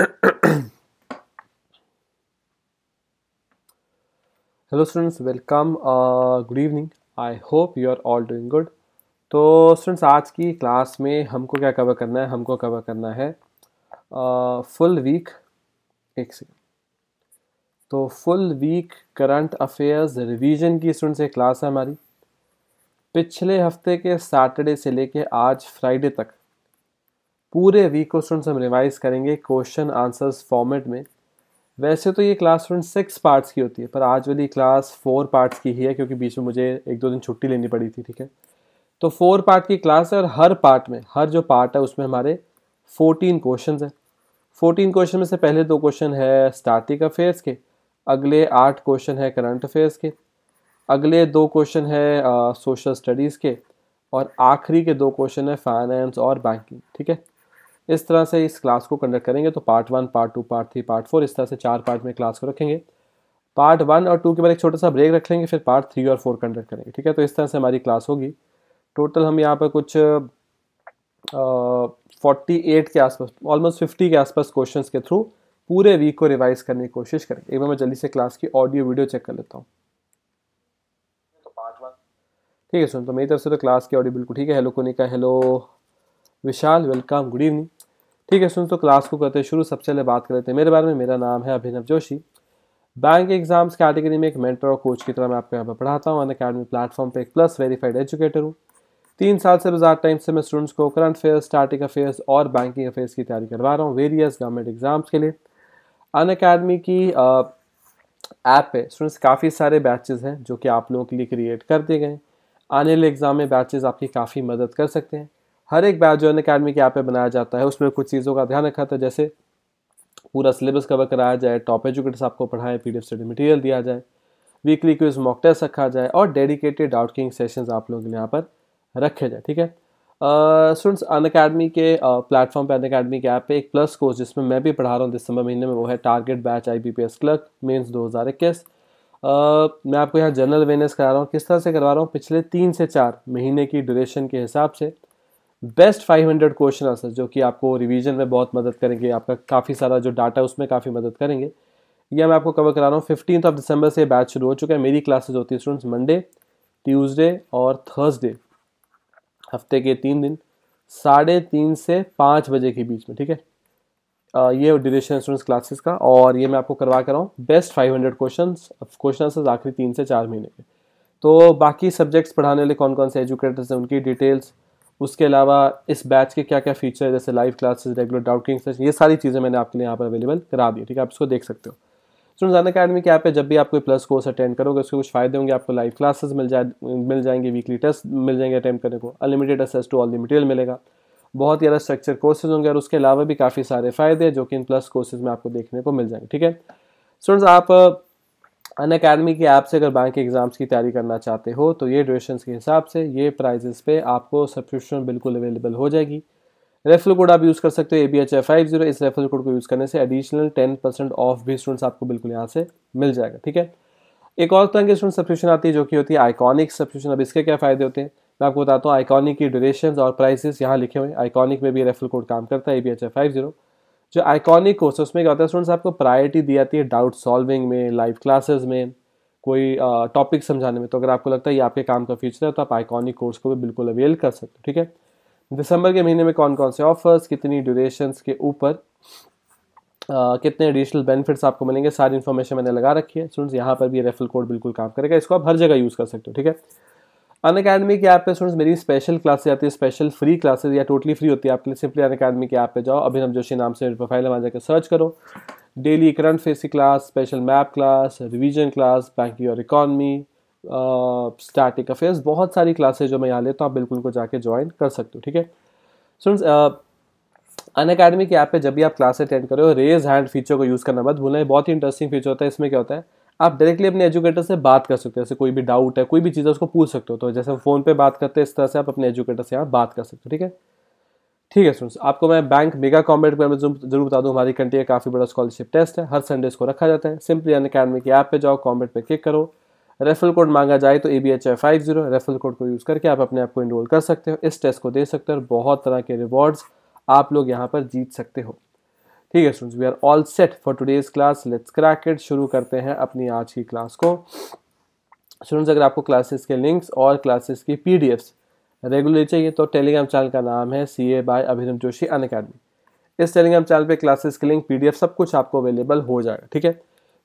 Hello students welcome good evening I hope you are all doing good तो students आज की class में हमको क्या कवर करना है हमको कवर करना है फुल uh, वीक एक सेकेंड तो full week current affairs revision की स्टूडेंट्स एक क्लास है हमारी पिछले हफ्ते के सैटरडे से लेके आज फ्राइडे तक पूरे वीक को स्टूडेंट्स हम रिवाइज करेंगे क्वेश्चन आंसर्स फॉर्मेट में वैसे तो ये क्लास स्टूडेंट सिक्स पार्ट्स की होती है पर आज वाली क्लास फोर पार्ट्स की ही है क्योंकि बीच में मुझे एक दो दिन छुट्टी लेनी पड़ी थी ठीक है तो फोर पार्ट की क्लास है और हर पार्ट में हर जो पार्ट है उसमें हमारे फोर्टीन क्वेश्चन हैं फोर्टीन क्वेश्चन में से पहले दो क्वेश्चन है स्टार्टिंग अफेयर्स के अगले आठ क्वेश्चन है करंट अफेयर्स के अगले दो क्वेश्चन है सोशल स्टडीज़ के और आखिरी के दो क्वेश्चन है फाइनेंस और बैंकिंग ठीक है इस तरह से इस क्लास को कंडक्ट करेंगे तो part one part two part three part four इस तरह से चार पार्ट में क्लास को रखेंगे पार्ट वन और टू के बाद एक छोटा सा ब्रेक रख लेंगे फिर पार्ट थ्री और फोर कंडक्ट करेंगे ठीक है तो इस तरह से हमारी क्लास होगी टोटल हम यहाँ पर कुछ फोर्टी एट के आसपास ऑलमोस्ट फिफ्टी के आसपास क्वेश्चन के थ्रू पूरे वीक को रिवाइज करने की कोशिश करेंगे एक बार मैं जल्दी से क्लास की ऑडियो वीडियो चेक कर लेता हूँ तो ठीक है सुन तो मेरी तरफ से तो क्लास की ऑडियो बिल्कुल ठीक है hello Konika hello Vishal welcome good evening ठीक है स्टूडेंट्स तो क्लास को करते हैं शुरू सबसे पहले बात कर लेते हैं मेरे बारे में मेरा नाम है Abhinav Joshi bank exams category में एक मेंटर और कोच की तरह मैं आपको यहाँ पर पढ़ाता हूँ अन अकेडमी प्लेटफॉर्म पर एक प्लस वेरीफाइड एजुकेटर हूँ तीन साल से बाजार टाइम से मैं स्टूडेंट्स को करंट अफेयर्स स्टार्टिंग अफेयर्स और बैंकिंग अफेयर्स की तैयारी करवा रहा हूँ वेरियस गवर्नमेंट एग्जाम्स के लिए अन अकेडमी की ऐप पे स्टूडेंट्स काफ़ी सारे बैचेज़ हैं जो कि आप लोगों के लिए क्रिएट कर दिए गए आने वाले एग्ज़ाम में बैचेज़ आपकी काफ़ी मदद कर सकते हैं हर एक बैच जो अकेडमी के यहाँ पे बनाया जाता है उसमें कुछ चीज़ों का ध्यान रखा था जैसे पूरा सिलेबस कवर कराया जाए टॉप एजुकेटर्स आपको पढ़ाएं पी डी स्टडी मटेरियल दिया जाए वीकली क्विज मॉक टेस्ट रखा जाए और डेडिकेटेड डाउट किंग सेशंस आप लोगों के लिए यहाँ पर रखे जाए ठीक है स्टूडेंट्स अन अकेडमी के प्लेटफॉर्म पर अन अकेडमी के ऐप पे एक प्लस कोर्स जिसमें मैं भी पढ़ा रहा हूँ दिसंबर महीने में वो है target batch I B P S clerk means दो हज़ार इक्कीस मैं आपको यहाँ जनरल अवेयरनेस करा रहा हूँ किस तरह से करवा रहा हूँ पिछले तीन से चार महीने की ड्यूरेशन के हिसाब से बेस्ट 500 क्वेश्चन आंसर जो कि आपको रिवीजन में बहुत मदद करेंगे आपका काफ़ी सारा जो डाटा है उसमें काफ़ी मदद करेंगे यह मैं आपको कवर करा रहा हूँ फिफ्टीन ऑफ दिसंबर से बैच शुरू हो चुका है मेरी क्लासेज होती है स्टूडेंट्स मंडे ट्यूजडे और थर्सडे हफ्ते के तीन दिन साढ़े तीन से पाँच बजे के बीच में ठीक है ये ड्यूरेशन स्टूडेंट्स क्लासेस का और ये मैं आपको करवा कर रहा हूँ best 500 hundred question question answer आखिरी तीन से चार महीने के तो बाकी सब्जेक्ट्स पढ़ाने वाले कौन कौन से एजुकेटर्स हैं उनकी डिटेल्स उसके अलावा इस बैच के क्या क्या फीचर है जैसे live classes regular doubt king session ये सारी चीज़ें मैंने आपके लिए यहाँ पर अवेलेबल करा दी ठीक है आप इसको देख सकते हो स्टूडेंट जाना अकेडमी के ऐप पर जब भी आप कोई प्लस कोर्स अटेंड करोगे उसके कुछ फायदे होंगे आपको लाइव क्लासेस मिल जाए मिल जाएंगे वीकली टेस्ट मिल जाएंगे अटेंड करने को unlimited access to all the material मिलेगा बहुत ही ज़्यादा स्ट्रक्चर कोर्सेज होंगे और उसके अलावा भी काफ़ी सारे फायदे हैं जो कि इन प्लस कोर्सेज में आपको देखने को मिल जाएंगे ठीक है स्टूडेंट्स आप अन अकेडमी की ऐप से अगर बैंक एग्ज़ाम्स की तैयारी करना चाहते हो तो ये ड्यूरेशन के हिसाब से ये प्राइजेस पे आपको सब्सक्रिप्शन बिल्कुल अवेलेबल हो जाएगी रेफरल कोड आप यूज़ कर सकते हो A B H F five zero इस रेफरल कोड को यूज़ करने से एडिशनल टेन परसेंट ऑफ भी स्टूडेंट्स आपको बिल्कुल यहाँ से मिल जाएगा ठीक है एक और तरह की स्टूडेंट सब्सक्रिप्शन आती है जो कि होती है आइकॉनिक सब्सक्रिप्शन अब इसके क्या फ़ायदे होते हैं मैं आपको बताता हूँ आइकॉनिक की ड्यूरेशन और प्राइसेस यहाँ लिखे हुए आइकॉनिक में भी रेफरल कोड काम करता है A B H F five zero जो आइकॉनिक कोर्स है उसमें क्या होता है स्टूडेंट्स आपको प्रायोरिटी दी जाती है डाउट सॉल्विंग में लाइव क्लासेस में कोई टॉपिक समझाने में तो अगर आपको लगता है ये आपके काम का फ्यूचर है तो आप आइकॉनिक कोर्स को भी बिल्कुल अवेल कर सकते हो ठीक है दिसंबर के महीने में कौन कौन से ऑफर्स कितनी ड्यूरेशंस के ऊपर कितने एडिशनल बेनिफिट्स आपको मिलेंगे सारी इन्फॉर्मेशन मैंने लगा रखी है स्टूडेंट्स यहाँ पर भी रेफरल कोड बिल्कुल काम करेगा इसको आप हर जगह यूज़ कर सकते हो ठीक है अन अकेडमी के ऐप पे स्टूडेंट्स मेरी स्पेशल क्लासेस आती है स्पेशल फ्री क्लासेस या टोटली फ्री होती है आपके लिए सिंपली अन अकेडमी के ऐप पे जाओ अभिनम जोशी नाम से मेरे प्रोफाइल में जाकर सर्च करो डेली करंट फेस की class special map class revision class banking और इकॉनमी स्टैटिक अफेयर्स बहुत सारी क्लासेज जो मैं यहाँ लेता हूँ आप बिल्कुल को जाके ज्वाइन कर सकते हो ठीक है स्टूडेंट्स अन अकेडमी के ऐप पे जब भी आप क्लास अटेंड करो रेज हैंड फीचर को यूज़ करना मत है बहुत ही इंटरेस्टिंग फीचर होता है इसमें क्या होता है आप डायरेक्टली अपने एजुकेटर से बात कर सकते हो जैसे कोई भी डाउट है कोई भी चीज़ है उसको पूछ सकते हो तो जैसे फ़ोन पे बात करते हैं इस तरह से आप अपने एजुकेटर से यहाँ बात कर सकते हो ठीक है ठीक है स्टूडेंट्स आपको मैं बैंक मेगा कॉम्बेट के बारे में जरूर बता दूँ हमारी कंट्री का काफ़ी बड़ा स्कॉलरशिप टेस्ट है हर संडे इसको रखा जाता है सिंपली अन अकेडमी की ऐप पर जाओ कॉम्बेट पर क्लिक करो रेफरल कोड मांगा जाए तो A B H I five zero referral code को यूज़ करके आप अपने आप को इनरोल कर सकते हो इस टेस्ट को दे सकते हो और बहुत तरह के रिवॉर्ड्स आप लोग यहाँ पर जीत सकते हो ठीक है students we are all set for today's class let's crack it शुरू करते हैं अपनी आज की क्लास को स्टूडेंट्स अगर आपको क्लासेस के लिंक्स और क्लासेस की पी रेगुलर चाहिए तो टेलीग्राम चैनल का नाम है C A by Abhinav Joshi Unacademy इस टेलीग्राम चैनल पे क्लासेस के लिंक पीडीएफ सब कुछ आपको अवेलेबल हो जाएगा ठीक है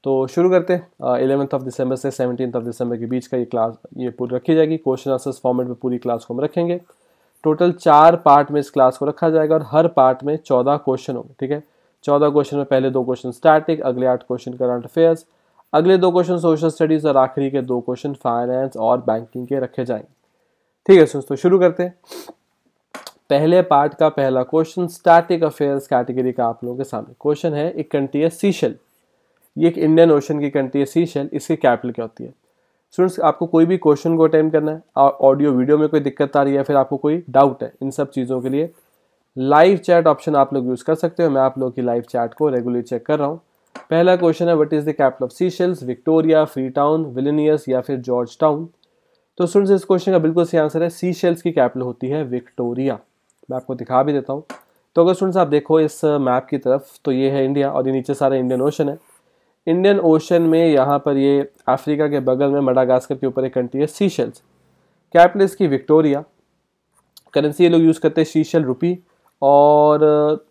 तो शुरू करते हैं इलेवंथ ऑफ दिसंबर से सेवनटीन ऑफ दिसंबर के बीच का ये क्लास ये पूरी रखी जाएगी क्वेश्चन आंसर्स फॉर्मेट में पूरी क्लास को हम रखेंगे टोटल चार पार्ट में इस क्लास को रखा जाएगा और हर पार्ट में चौदह क्वेश्चन होंगे ठीक है चौदह क्वेश्चन में पहले दो क्वेश्चन स्टैटिक अगले आठ क्वेश्चन करंट अफेयर्स अगले दो क्वेश्चन सोशल स्टडीज और आखिरी के दो क्वेश्चन फाइनेंस और बैंकिंग के रखे जाएंगे ठीक है दोस्तों शुरू करते हैं पहले पार्ट का पहला क्वेश्चन स्टैटिक अफेयर्स कैटेगरी का आप लोगों के सामने क्वेश्चन है एक कंट्री है सीशल ये एक इंडियन ओशन की कंट्री है सीशल इसकी कैपिटल क्या होती है स्टूडेंट्स आपको कोई भी क्वेश्चन को अटेम्प्ट करना है ऑडियो वीडियो में कोई दिक्कत आ रही है फिर आपको कोई डाउट है इन सब चीज़ों के लिए लाइव चैट ऑप्शन आप लोग यूज़ कर सकते हो मैं आप लोगों की लाइव चैट को रेगुलर चेक कर रहा हूँ पहला क्वेश्चन है what is the capital of Seychelles Victoria Freetown Vilnius या फिर जॉर्ज टाउन तो स्टूडेंट्स इस क्वेश्चन का बिल्कुल सही आंसर है सीशेल्स की कैपिटल होती है विक्टोरिया मैं आपको दिखा भी देता हूँ तो अगर स्टूडेंट्स आप देखो इस मैप uh, की तरफ तो ये है इंडिया और ये नीचे सारा इंडियन ओशन है इंडियन ओशन में यहाँ पर ये अफ्रीका के बगल में मडागास्कर के ऊपर एक कंट्री है सीशेल्स कैपिटल इसकी विक्टोरिया करेंसी ये लोग यूज़ करते हैं सीशेल रुपी और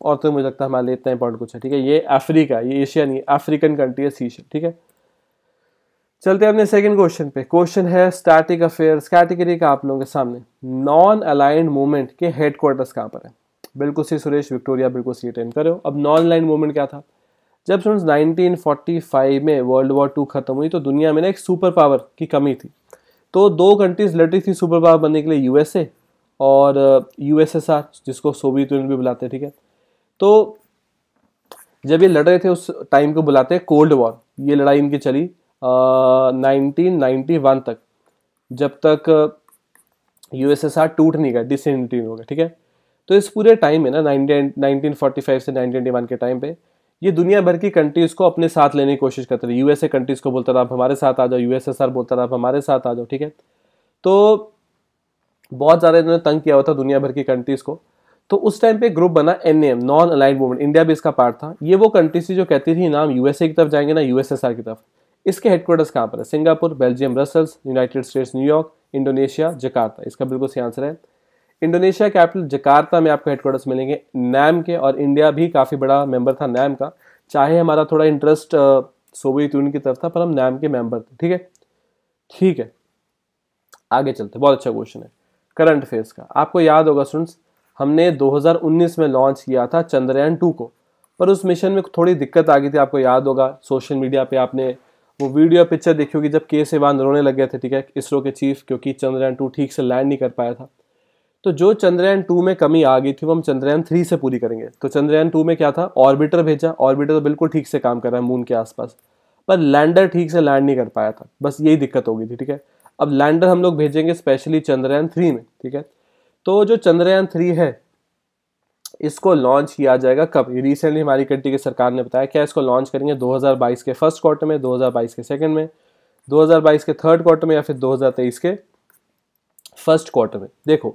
और तो मुझे लगता है हमारे लिए इतना इंपॉर्टेंट कुछ है ठीक है ये अफ्रीका ये एशिया नहीं अफ्रीकन कंट्री है सीशल ठीक है चलते हैं अपने सेकंड क्वेश्चन पे क्वेश्चन है स्टैटिक अफेयर्स कैटेगरी का आप लोगों के सामने नॉन अलाइंड मूवमेंट के हेडक्वार्टर्स कहाँ पर है बिल्कुल सी सुरेश विक्टोरिया बिल्कुल सी अटेंड करो अब नॉन अलाइंड मूवमेंट क्या था जब स्टूडेंट्स फाइव में वर्ल्ड वॉर टू खत्म हुई तो दुनिया में ना एक सुपर पावर की कमी थी तो दो कंट्रीज लड़ी थी सुपर पावर बनने के लिए यूएसए और यू uh, जिसको सोवियत यूनियन भी बुलाते हैं ठीक है तो जब ये लड़ रहे थे उस टाइम को बुलाते हैं कोल्ड वॉर ये लड़ाई इनकी चली नाइनटीन नाइन्टी वन तक जब तक यूएसएसआर uh, टूट नहीं गया डिस हो गया ठीक है तो इस पूरे टाइम में ना नाइनटीन फोर्टी फाइव से नाइनटीन वन के टाइम पे ये दुनिया भर की कंट्रीज़ को अपने साथ लेने की कोशिश करते रहे यूएसए कंट्रीज़ को बोलता था आप हमारे साथ आ जाओ यूएसएसआर बोलता था आप हमारे साथ आ जाओ ठीक है तो बहुत ज़्यादा इन्होंने तंग किया हुआ था दुनिया भर की कंट्रीज़ को तो उस टाइम पे ग्रुप बना N M non aligned movement India भी इसका पार्ट था ये वो कंट्रीज थी जो कहती थी नाम हम यूएसए की तरफ जाएंगे ना यूएसएसआर की तरफ इसके हेडक्वार्टर्स कहाँ पर है Singapore Belgium Brussels United States New York Indonesia Jakarta इसका बिल्कुल सही आंसर है इंडोनेशिया कैपिटल जकार्ता में आपको हेडक्वार्टर्स मिलेंगे नैम के और इंडिया भी काफ़ी बड़ा मेम्बर था नैम का चाहे हमारा थोड़ा इंटरेस्ट सोवियत यूनियन की तरफ था पर हम नैम के मेम्बर थे ठीक है ठीक है आगे चलते बहुत अच्छा क्वेश्चन है करंट फेज का आपको याद होगा स्टूडेंट्स हमने 2019 में लॉन्च किया था चंद्रयान टू को पर उस मिशन में थोड़ी दिक्कत आ गई थी आपको याद होगा सोशल मीडिया पे आपने वो वीडियो पिक्चर देखी होगी जब के सिवान रोने लग गए थे ठीक है इसरो के चीफ क्योंकि चंद्रयान टू ठीक से लैंड नहीं कर पाया था तो जो चंद्रयान टू में कमी आ गई थी वो हम चंद्रयान थ्री से पूरी करेंगे तो चंद्रयान टू में क्या था ऑर्बिटर भेजा ऑर्बिटर तो बिल्कुल ठीक से काम कर रहा है मून के आसपास पर लैंडर ठीक से लैंड नहीं कर पाया था बस यही दिक्कत हो गई थी ठीक है अब लैंडर हम लोग भेजेंगे स्पेशली चंद्रयान थ्री में ठीक है तो जो चंद्रयान थ्री है इसको लॉन्च किया जाएगा कब रिसेंटली हमारी कंट्री की सरकार ने बताया क्या इसको लॉन्च करेंगे 2022 के फर्स्ट क्वार्टर में 2022 के सेकंड में 2022 के थर्ड क्वार्टर में या फिर 2023 के फर्स्ट क्वार्टर में देखो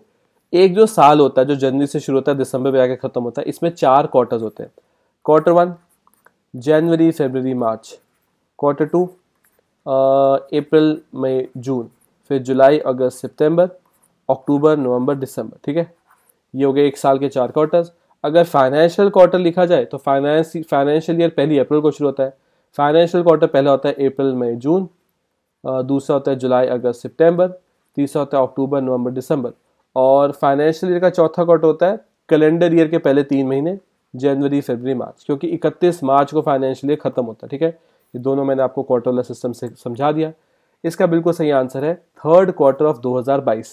एक जो साल होता है जो जनवरी से शुरू होता है दिसंबर में आके ख़त्म होता है इसमें चार क्वार्टर होते हैं क्वार्टर वन जनवरी फेबररी मार्च क्वार्टर टू अप्रैल मई जून फिर जुलाई अगस्त सितंबर अक्टूबर नवंबर दिसंबर ठीक है ये हो गए एक साल के चार क्वार्टर्स अगर फाइनेंशियल क्वार्टर लिखा जाए तो फाइनेंस फाइनेंशियल ईयर पहली अप्रैल को शुरू होता है फाइनेंशियल क्वार्टर पहला होता है अप्रैल मई जून दूसरा होता है जुलाई अगस्त सितंबर तीसरा होता है अक्टूबर नवंबर दिसंबर और फाइनेंशियल ईयर का चौथा क्वार्टर होता है कैलेंडर ईयर के पहले तीन महीने जनवरी फरवरी मार्च क्योंकि 31 मार्च को फाइनेंशियल ईयर खत्म होता है ठीक है ये दोनों मैंने आपको वाला सिस्टम से समझा दिया इसका बिल्कुल सही आंसर है थर्ड क्वार्टर ऑफ 2022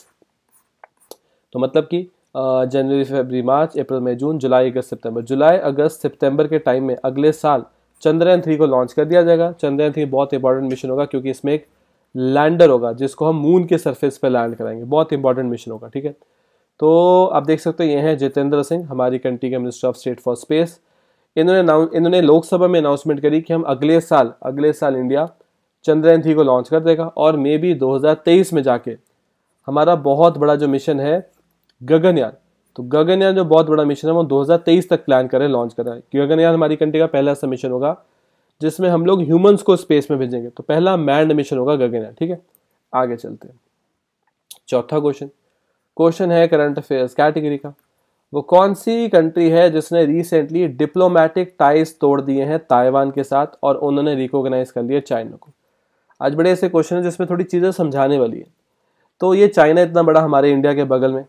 तो मतलब कि जनवरी फरवरी मार्च अप्रैल मई जून जुलाई अगस्त सितंबर जुलाई अगस्त सितंबर के टाइम में अगले साल चंद्रयान थ्री को लॉन्च कर दिया जाएगा चंद्रयान थ्री बहुत इंपॉर्टेंट मिशन होगा क्योंकि इसमें एक लैंडर होगा जिसको हम मून के सरफेस पर लैंड कराएंगे बहुत इंपॉर्टेंट मिशन होगा ठीक है तो आप देख सकते हो ये हैं जितेंद्र सिंह हमारी कंट्री के minister of state for space इन्होंने इन्होंने लोकसभा में अनाउंसमेंट करी कि हम अगले साल अगले साल इंडिया चंद्रयान थ्री को लॉन्च कर देगा और मे बी 2023 में जाके हमारा बहुत बड़ा जो मिशन है गगनयान तो गगनयान जो बहुत बड़ा मिशन है वो 2023 तक प्लान करें लॉन्च करना है गगनयान हमारी कंट्री का पहला ऐसा मिशन होगा जिसमें हम लोग ह्यूमंस को स्पेस में भेजेंगे तो पहला मैंड मिशन होगा गगनयान ठीक है आगे चलते हैं चौथा क्वेश्चन क्वेश्चन है करंट अफेयर्स कैटेगरी का वो कौन सी कंट्री है जिसने रिसेंटली डिप्लोमेटिक टाइज तोड़ दिए हैं ताइवान के साथ और उन्होंने रिकॉग्नाइज कर लिया चाइना को आज बड़े ऐसे क्वेश्चन हैं जिसमें थोड़ी चीज़ें समझाने वाली है तो ये चाइना इतना बड़ा हमारे इंडिया के बगल में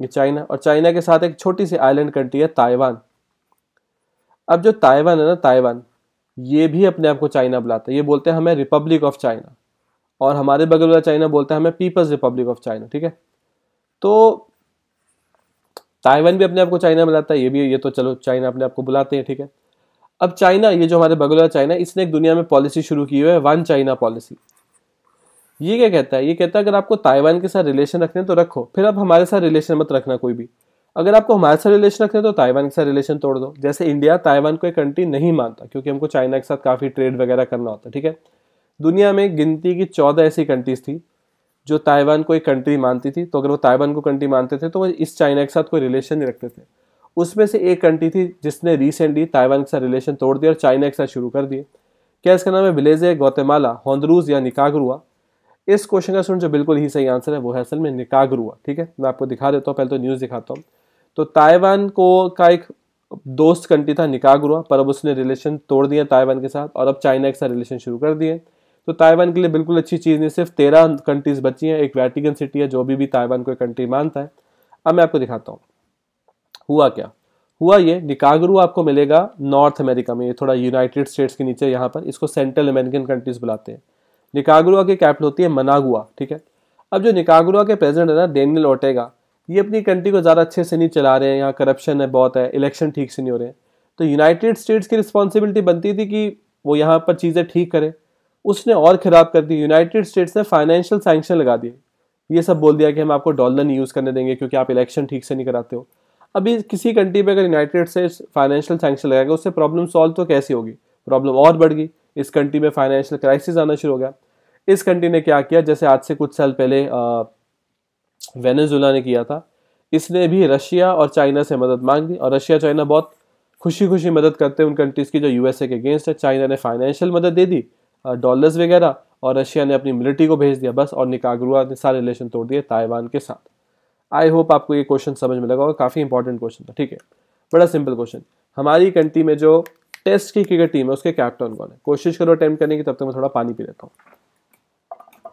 ये चाइना और चाइना के साथ एक छोटी सी आइलैंड कंट्री है ताइवान अब जो ताइवान है ना ताइवान ये भी अपने आप को चाइना बुलाता है ये बोलते हैं हमें रिपब्लिक ऑफ चाइना और हमारे बगल वाला चाइना बोलते हैं हमें पीपल्स रिपब्लिक ऑफ चाइना ठीक है तो ताइवान भी अपने आप को चाइना बुलाता है ये भी ये तो चलो चाइना अपने आप को बुलाते हैं ठीक है अब चाइना ये जो हमारे बगल चाइना इसने एक दुनिया में पॉलिसी शुरू की हुई है वन चाइना पॉलिसी ये क्या कहता है ये कहता है अगर आपको ताइवान के साथ रिलेशन रखने तो रखो फिर आप हमारे साथ रिलेशन मत रखना कोई भी अगर आपको हमारे साथ रिलेशन रखने तो ताइवान के साथ रिलेशन तोड़ दो जैसे इंडिया ताइवान को एक कंट्री नहीं मानता क्योंकि हमको चाइना के साथ काफ़ी ट्रेड वगैरह करना होता है ठीक है दुनिया में गिनती की चौदह ऐसी कंट्रीज थी जो ताइवान को एक कंट्री मानती थी तो अगर वो ताइवान को कंट्री मानते थे तो वो इस चाइना के साथ कोई रिलेशन नहीं रखते थे उसमें से एक कंट्री थी जिसने रिसेंटली ताइवान के साथ रिलेशन तोड़ दिया और चाइना के साथ शुरू कर दिए क्या इसका नाम है विलेजे गौतेमाला होंद्रूज या निकागरुआ इस क्वेश्चन का सुन जो बिल्कुल ही सही आंसर है वो है असल में निकागरुआ ठीक है मैं आपको दिखा देता हूँ पहले तो न्यूज़ दिखाता हूँ तो ताइवान को का एक दोस्त कंट्री था निकागरुआ पर अब उसने रिलेशन तोड़ दिया ताइवान के साथ और अब चाइना के साथ रिलेशन शुरू कर दिए तो ताइवान के लिए बिल्कुल अच्छी चीज़ नहीं सिर्फ तेरह कंट्रीज़ बची हैं एक वैटिकन सिटी है जो भी भी ताइवान को एक कंट्री मानता है अब मैं आपको दिखाता हूँ हुआ क्या हुआ ये निकागरू आपको मिलेगा नॉर्थ अमेरिका में ये थोड़ा यूनाइटेड स्टेट्स के नीचे यहाँ पर इसको सेंट्रल अमेरिकन कंट्रीज बुलाते हैं निकागरुआ की कैपिटल होती है मनागुआ ठीक है अब जो निकागरुआ के प्रेजिडेंट है ना डेनियल ओटेगा ये अपनी कंट्री को ज़्यादा अच्छे से नहीं चला रहे हैं यहाँ करप्शन है बहुत है इलेक्शन ठीक से नहीं हो रहे हैं तो यूनाइटेड स्टेट्स की रिस्पॉन्सिबिलिटी बनती थी कि वो यहाँ पर चीज़ें ठीक करें उसने और ख़राब कर दी यूनाइटेड स्टेट्स ने फाइनेंशियल सैंक्शन लगा दिए ये सब बोल दिया कि हम आपको डॉलर नहीं यूज़ करने देंगे क्योंकि आप इलेक्शन ठीक से नहीं कराते हो अभी किसी कंट्री पे अगर यूनाइटेड से फाइनेंशियल सेंक्शन लगाएगा उससे प्रॉब्लम सॉल्व तो कैसी होगी प्रॉब्लम और बढ़ गई इस कंट्री में फाइनेंशियल क्राइसिस आना शुरू हो गया इस कंट्री ने क्या किया जैसे आज से कुछ साल पहले वेनेजुला ने किया था इसने भी रशिया और चाइना से मदद मांग ली और रशिया चाइना बहुत खुशी खुशी मदद करते हैं उन कंट्रीज़ की जो यूएसए के अगेंस्ट है चाइना ने फाइनेंशियल मदद दे दी डॉलर्स वगैरह और रशिया ने अपनी मिलिट्री को भेज दिया बस और निकागरुआ ने सारे रिलेशन तोड़ दिए ताइवान के साथ आई होप आपको ये क्वेश्चन समझ में लगा होगा काफ़ी इंपॉर्टेंट क्वेश्चन था ठीक है बड़ा सिंपल क्वेश्चन हमारी कंट्री में जो टेस्ट की क्रिकेट टीम है उसके कैप्टन कौन है कोशिश करो अटेम्प्ट करने की तब तक मैं थोड़ा पानी पी लेता हूँ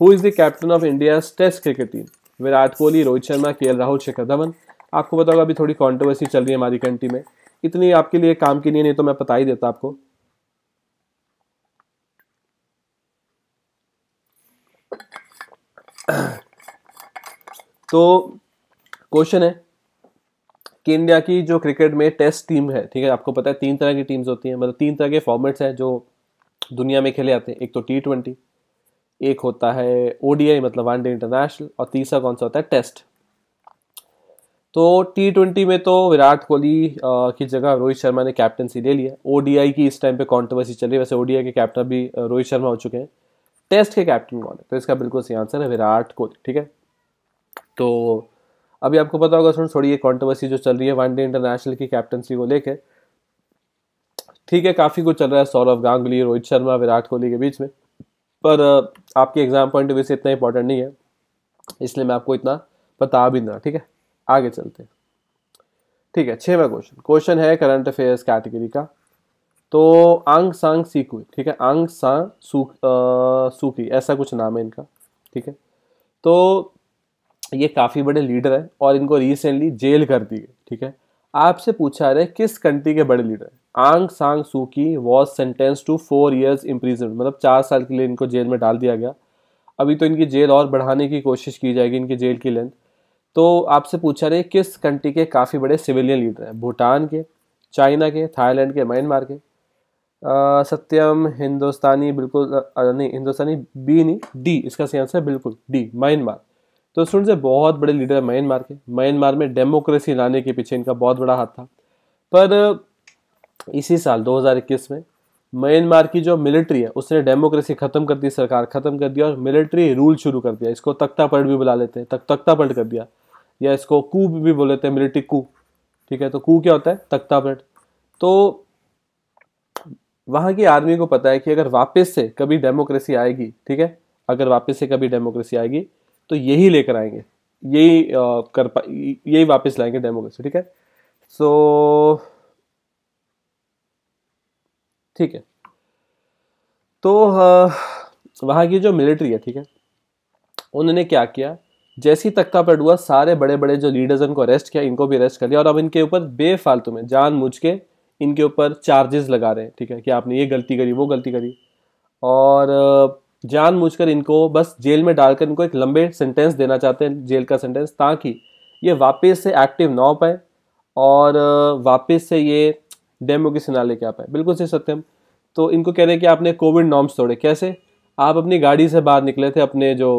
who is the captain of India test cricket team Virat Kohli Rohit Sharma K Rahul Shekhar Dhawan आपको बताओ अभी थोड़ी कॉन्ट्रोवर्सी चल रही है हमारी कंट्री में इतनी आपके लिए काम की नहीं नहीं तो मैं बता ही देता आपको तो क्वेश्चन है कि इंडिया की जो क्रिकेट में टेस्ट टीम है ठीक है आपको पता है तीन तरह की टीम्स होती हैं मतलब तीन तरह के फॉर्मेट्स हैं जो दुनिया में खेले जाते हैं एक तो टी ट्वेंटी एक होता है ओडीआई मतलब वनडे इंटरनेशनल और तीसरा कौन सा होता है टेस्ट तो टी ट्वेंटी में तो विराट कोहली की जगह रोहित शर्मा ने कैप्टनसी ले लिया ओडीआई की इस टाइम पे कॉन्ट्रोवर्सी चल रही है वैसे ओडीआई के कैप्टन भी रोहित शर्मा हो चुके हैं टेस्ट के कैप्टन कौन है तो इसका बिल्कुल सही आंसर है विराट कोहली ठीक है तो अभी आपको पता होगा सुन थोड़ी ये कॉन्ट्रोवर्सी जो चल रही है वनडे इंटरनेशनल की कैप्टनसी को लेकर ठीक है काफ़ी कुछ चल रहा है सौरभ गांगुली रोहित शर्मा विराट कोहली के बीच में पर आपके एग्ज़ाम पॉइंट ऑफ व्यू से इतना इंपॉर्टेंट नहीं है इसलिए मैं आपको इतना बता भी ना ठीक है आगे चलते हैं ठीक है छवा क्वेश्चन क्वेश्चन है करंट अफेयर्स कैटेगरी का तो आंग सांग सीकू ठीक है आंग सांग सू, ऐसा कुछ नाम है इनका ठीक है तो ये काफ़ी बड़े लीडर हैं और इनको रिसेंटली जेल कर दी गई ठीक है आपसे पूछा रहे किस कंट्री के बड़े लीडर हैं Aung San Suu Kyi was sentence to four years imprisonment मतलब चार साल के लिए इनको जेल में डाल दिया गया अभी तो इनकी जेल और बढ़ाने की कोशिश की जाएगी इनकी जेल की लेंथ तो आपसे पूछा रहे किस कंट्री के काफ़ी बड़े सिविलियन लीडर हैं भूटान के चाइना के थाईलैंड के म्यांमार के आ, सत्यम हिंदुस्तानी बिल्कुल नहीं हिंदुस्तानी बी नहीं डी इसका सही आंसर है बिल्कुल डी म्यांमार तो स्टूडेंट्स ये बहुत बड़े लीडर है म्यांमार के म्यांमार में डेमोक्रेसी लाने के पीछे इनका बहुत बड़ा हाथ था पर इसी साल 2021 में म्यांमार की जो मिलिट्री है उसने डेमोक्रेसी ख़त्म कर दी सरकार ख़त्म कर दिया और मिलिट्री रूल शुरू कर दिया इसको तख्ता पलट भी बुला लेते हैं तक तख्ता पलट कर दिया या इसको कू भी बोल लेते हैं मिलिट्री कू ठीक है तो कू क्या होता है तख्ता पलट तो वहाँ की आर्मी को पता है कि अगर वापस से कभी डेमोक्रेसी आएगी ठीक है अगर वापस से कभी डेमोक्रेसी आएगी तो यही लेकर आएंगे यही कर यही वापस लाएंगे डेमो से ठीक है सो ठीक है तो वहाँ की जो मिलिट्री है ठीक है उन्होंने क्या किया जैसी तख्ता पर हुआ सारे बड़े बड़े जो लीडर्स उनको अरेस्ट किया इनको भी अरेस्ट कर लिया और अब इनके ऊपर बेफालतू में जान मुझ के इनके ऊपर चार्जेस लगा रहे हैं ठीक है कि आपने ये गलती करी वो गलती करी और जानबूझकर इनको बस जेल में डालकर इनको एक लंबे सेंटेंस देना चाहते हैं जेल का सेंटेंस ताकि ये वापस से एक्टिव ना हो पाए और वापस से ये डेमो की सुना लेके आ पाए बिल्कुल सही सत्यम तो इनको कह रहे हैं कि आपने कोविड नॉर्म्स तोड़े कैसे आप अपनी गाड़ी से बाहर निकले थे अपने जो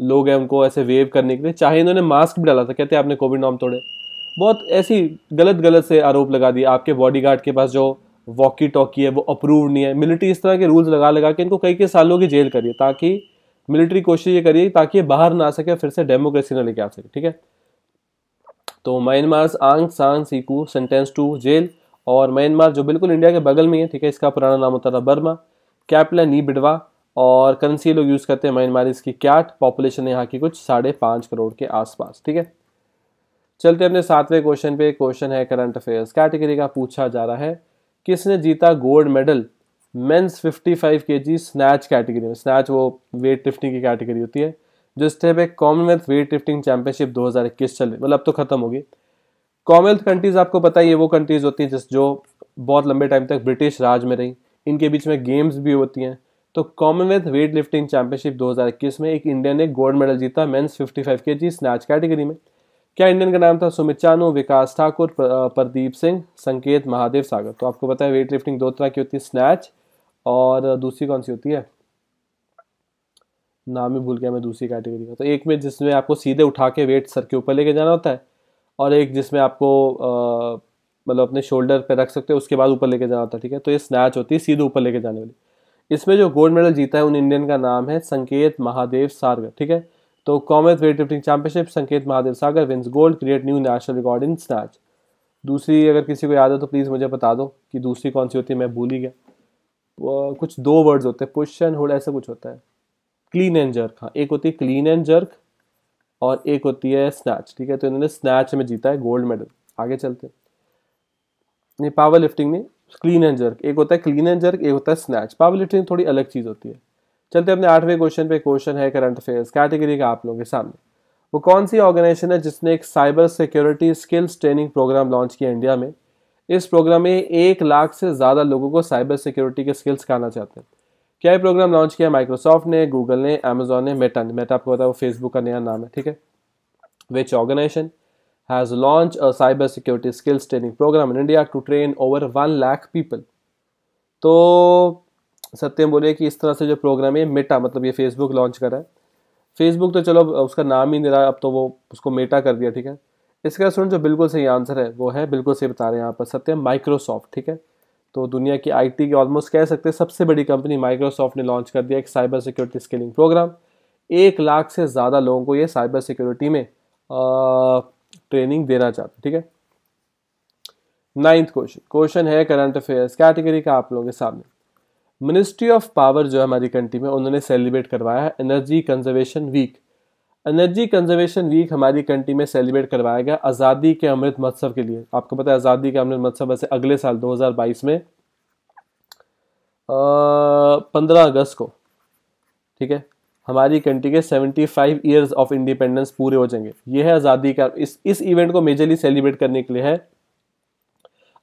लोग हैं उनको ऐसे वेव करने के लिए चाहे इन्होंने मास्क भी डाला था कहते आपने कोविड नॉर्म तोड़े बहुत ऐसी गलत गलत से आरोप लगा दिए आपके बॉडीगार्ड के पास जो वॉकी टॉकी है वो अप्रूव नहीं है मिलिट्री इस तरह के रूल्स लगा लगा के इनको कई कई सालों की जेल करिए ताकि मिलिट्री कोशिश ये करिए ताकि ये बाहर ना आ सके फिर से डेमोक्रेसी ना लेके आ सके ठीक है तो Myanmar Aung San Suu Kyi sentence to jail और म्यांमार जो बिल्कुल इंडिया के बगल में है ठीक है इसका पुराना नाम होता था बर्मा कैपिटल नी बिडवा और करेंसी लोग यूज़ करते हैं म्यांमार इसकी कैट पॉपुलेशन है यहाँ की कुछ साढ़े पाँच करोड़ के आसपास ठीक है चलते अपने सातवें क्वेश्चन पे क्वेश्चन है करंट अफेयर्स कैटेगरी का पूछा जा रहा है किसने जीता gold medal men's 55 KG snatch category में स्नैच वो वेट लिफ्टिंग की कैटेगरी होती है जो इस टाइम एक कॉमनवेल्थ वेट लिफ्टिंग चैंपियनशिप 2021 चल रही मतलब अब तो खत्म होगी कॉमनवेल्थ कंट्रीज आपको पता ही है वो कंट्रीज होती हैं जिस जो बहुत लंबे टाइम तक ब्रिटिश राज में रही इनके बीच में गेम्स भी होती हैं तो कॉमनवेल्थ वेट लिफ्टिंग चैंपियनशिप 2021 में एक इंडिया ने गोल्ड मेडल जीता मेन्स 55 केजी स्नैच कैटेगरी में क्या इंडियन का नाम था सुमित चानू विकास ठाकुर प्रदीप सिंह संकेत महादेव सागर तो आपको पता है वेट लिफ्टिंग दो तरह की होती है स्नैच और दूसरी कौन सी होती है नाम ही भूल गया मैं दूसरी कैटेगरी का तो एक में जिसमें आपको सीधे उठा के वेट सर के ऊपर लेके जाना होता है और एक जिसमें आपको मतलब अपने शोल्डर पर रख सकते हो उसके बाद ऊपर लेके जाना होता है ठीक है तो ये स्नैच होती है सीधे ऊपर लेके जाने वाली इसमें जो गोल्ड मेडल जीता है उन इंडियन का नाम है संकेत महादेव सागर ठीक है तो wait weightlifting championship Sanket Mahadev Sagar wins gold create new national record in snatch दूसरी अगर किसी को याद हो तो प्लीज़ मुझे बता दो कि दूसरी कौन सी होती है मैं भूल ही गया कुछ दो वर्ड्स होते हैं पुश एंड होल्ड ऐसा कुछ होता है क्लीन एंड जर्क हाँ एक होती है क्लीन एंड जर्क और एक होती है स्नैच ठीक है तो इन्होंने स्नैच में जीता है गोल्ड मेडल आगे चलते नहीं पावर लिफ्टिंग ने क्लीन एंड जर्क एक होता है क्लीन एंड जर्क एक होता है स्नैच पावर लिफ्टिंग थोड़ी अलग चीज़ होती है चलते अपने आठवें क्वेश्चन पे क्वेश्चन है करंट अफेयर्स कैटेगरी का आप लोगों के सामने वो कौन सी ऑर्गेनाइजेशन है जिसने एक cyber security skills training programme launch किया इंडिया में इस प्रोग्राम में एक लाख से ज़्यादा लोगों को साइबर सिक्योरिटी के स्किल्स सिखाना चाहते हैं क्या ये प्रोग्राम लॉन्च किया माइक्रोसॉफ्ट ने गूगल ने अमेजोन ने मेटा ने मेटा आपको बताया वो फेसबुक का नया नाम है ठीक है which organisation has launch a cyber security skills training programme in India to train over one lakh people तो सत्यम बोले कि इस तरह से जो प्रोग्राम है मेटा मतलब ये फेसबुक लॉन्च करा है फेसबुक तो चलो उसका नाम ही नहीं रहा अब तो वो उसको मेटा कर दिया ठीक है इसका स्टूडेंट जो बिल्कुल सही आंसर है वो है बिल्कुल सही बता रहे हैं यहाँ पर सत्यम माइक्रोसॉफ्ट ठीक है तो दुनिया की आईटी की ऑलमोस्ट कह सकते हैं सबसे बड़ी कंपनी माइक्रोसॉफ्ट ने लॉन्च कर दिया एक साइबर सिक्योरिटी स्किलिंग प्रोग्राम एक लाख से ज़्यादा लोगों को ये साइबर सिक्योरिटी में आ, ट्रेनिंग देना चाहते ठीक है नाइन्थ क्वेश्चन क्वेश्चन है करंट अफेयर्स कैटेगरी का आप लोगों के सामने मिनिस्ट्री ऑफ पावर जो है हमारी कंट्री में उन्होंने सेलिब्रेट करवाया है energy conservation week energy conservation week हमारी कंट्री में सेलिब्रेट करवाया गया आज़ादी के अमृत महोत्सव के लिए आपको पता है आज़ादी के अमृत महोत्सव वैसे अगले साल 2022 में पंद्रह अगस्त को ठीक है हमारी कंट्री के 75 फाइव ईयर्स ऑफ इंडिपेंडेंस पूरे हो जाएंगे ये है आज़ादी का इस इस इवेंट को मेजरली सेलिब्रेट करने के लिए है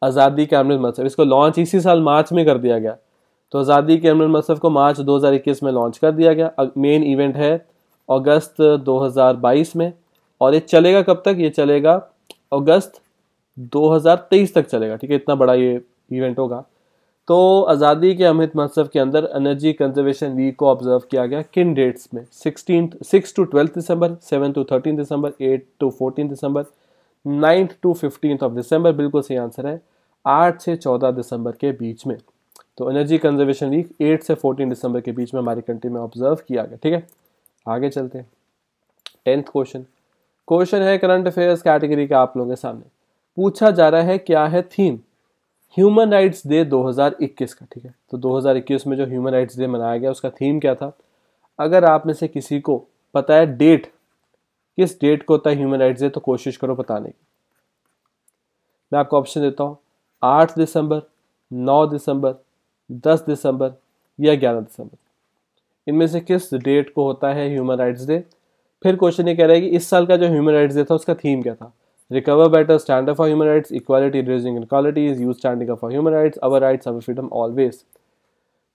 आज़ादी का अमृत महोत्सव इसको लॉन्च इसी साल मार्च में कर दिया गया तो आज़ादी के अमृत मसफ को मार्च 2021 में लॉन्च कर दिया गया मेन इवेंट है अगस्त 2022 में और ये चलेगा कब तक ये चलेगा अगस्त 2023 तक चलेगा ठीक है इतना बड़ा ये इवेंट होगा तो आज़ादी के अमृत महोत्सव के अंदर एनर्जी कंजर्वेशन वीक को ऑब्जर्व किया गया किन डेट्स में सिक्सटीन सिक्स टू ट्वेल्थ दिसंबर सेवन टू थर्टीन दिसंबर एट टू फोर्टीन दिसंबर नाइन्थ टू फिफ्टीन ऑफ दिसंबर बिल्कुल सही आंसर है आठ से चौदह दिसंबर के बीच में तो एनर्जी कंजर्वेशन वीक 8 से 14 दिसंबर के बीच में हमारी कंट्री में ऑब्जर्व किया गया ठीक है आगे चलते हैं टेंथ क्वेश्चन क्वेश्चन है करंट अफेयर्स कैटेगरी का आप लोगों के सामने पूछा जा रहा है क्या है थीम ह्यूमन राइट्स डे 2021 का ठीक है तो 2021 में जो ह्यूमन राइट्स डे मनाया गया उसका थीम क्या था अगर आप में से किसी को पता है डेट किस डेट को होता है ह्यूमन राइट्स डे तो कोशिश करो बताने की मैं आपको ऑप्शन देता हूँ आठ दिसंबर नौ दिसंबर 10 दिसंबर या 11 दिसंबर इनमें से किस डेट को होता है ह्यूमन राइट्स डे फिर क्वेश्चन ये कह रहा है कि इस साल का जो ह्यूमन राइट्स डे था उसका थीम क्या था recover better stand up for human rights equality raising inequalities you standing up for human rights our rights our freedom always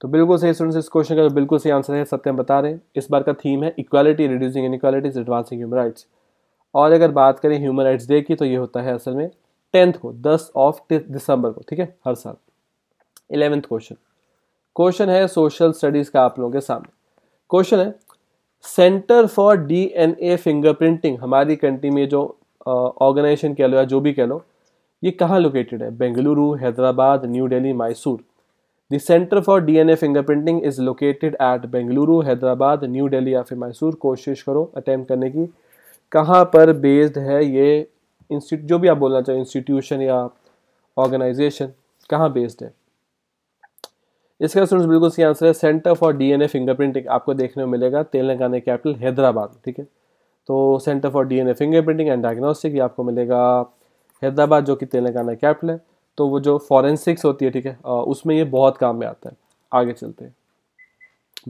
तो बिल्कुल सही स्टूडेंट्स इस क्वेश्चन का बिल्कुल सही आंसर है सत्यम बता रहे हैं इस बार का थीम है equality reducing inequalities advancing human rights और अगर बात करें ह्यूमन राइट्स डे की तो ये होता है असल में टेंथ को दस ऑफ दिसंबर को ठीक है हर साल इलेवेंथ क्वेश्चन क्वेश्चन है सोशल स्टडीज का आप लोगों के सामने क्वेश्चन है सेंटर फॉर डीएनए फिंगरप्रिंटिंग हमारी कंट्री में जो ऑर्गेनाइजेशन कह लो या जो भी कह लो ये कहाँ लोकेटेड है Bengaluru Hyderabad New Delhi Mysore the centre for DNA fingerprinting is located at Bengaluru Hyderabad New Delhi या फिर मैसूर कोशिश करो अटैम्प्ट करने की कहाँ पर बेस्ड है ये इंस्टीट्यूट जो भी आप बोलना चाहें इंस्टीट्यूशन या ऑर्गेनाइजेशन कहाँ बेस्ड है इसका स्टूडेंट्स बिल्कुल सही आंसर है सेंटर फॉर डीएनए फिंगरप्रिंटिंग आपको देखने को मिलेगा तेलंगाना कैपिटल हैदराबाद ठीक है तो centre for DNA fingerprinting and diagnostic ये आपको मिलेगा हैदराबाद जो कि तेलंगाना कैपिटल है तो वो जो फॉरेंसिक्स होती है ठीक है उसमें ये बहुत काम में आता है आगे चलते हैं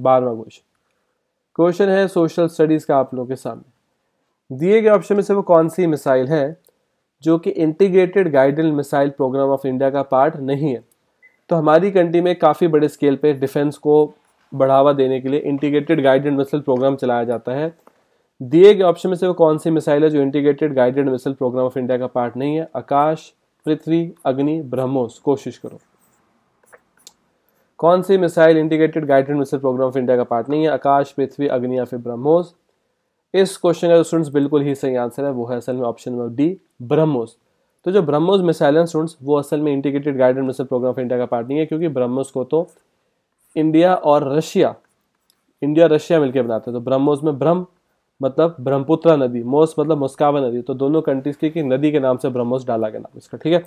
बारहवा क्वेश्चन क्वेश्चन है सोशल स्टडीज़ का आप लोगों के सामने दिए गए ऑप्शन में से वो कौन सी मिसाइल है जो कि integrated guided missile programme of India का पार्ट नहीं है तो हमारी कंट्री में काफ़ी बड़े स्केल पे डिफेंस को बढ़ावा देने के लिए इंटीग्रेटेड गाइडेड मिसल प्रोग्राम चलाया जाता है दिए गए ऑप्शन में से वो कौन सी मिसाइल है जो integrated guided missile programme of India का पार्ट नहीं है आकाश पृथ्वी अग्नि ब्रह्मोस कोशिश करो कौन सी missile integrated guided missile programme of India का पार्ट नहीं है आकाश पृथ्वी अग्नि या फिर ब्रह्मोस इस क्वेश्चन का स्टूडेंट्स बिल्कुल ही सही आंसर है वो है असल में ऑप्शन नंबर डी ब्रह्मोस तो जो ब्रह्मोस मिसाइल स्टूडेंट्स वो असल में integrated guided missile programme of India का पार्ट नहीं है क्योंकि ब्रह्मोस को तो इंडिया और रशिया इंडिया रशिया मिलकर बनाते हैं तो ब्रह्मोस में ब्रह्म मतलब ब्रह्मपुत्रा नदी मोस मतलब मुस्कावा नदी तो दोनों कंट्रीज की नदी के नाम से ब्रह्मोस डाला गया नाम इसका ठीक है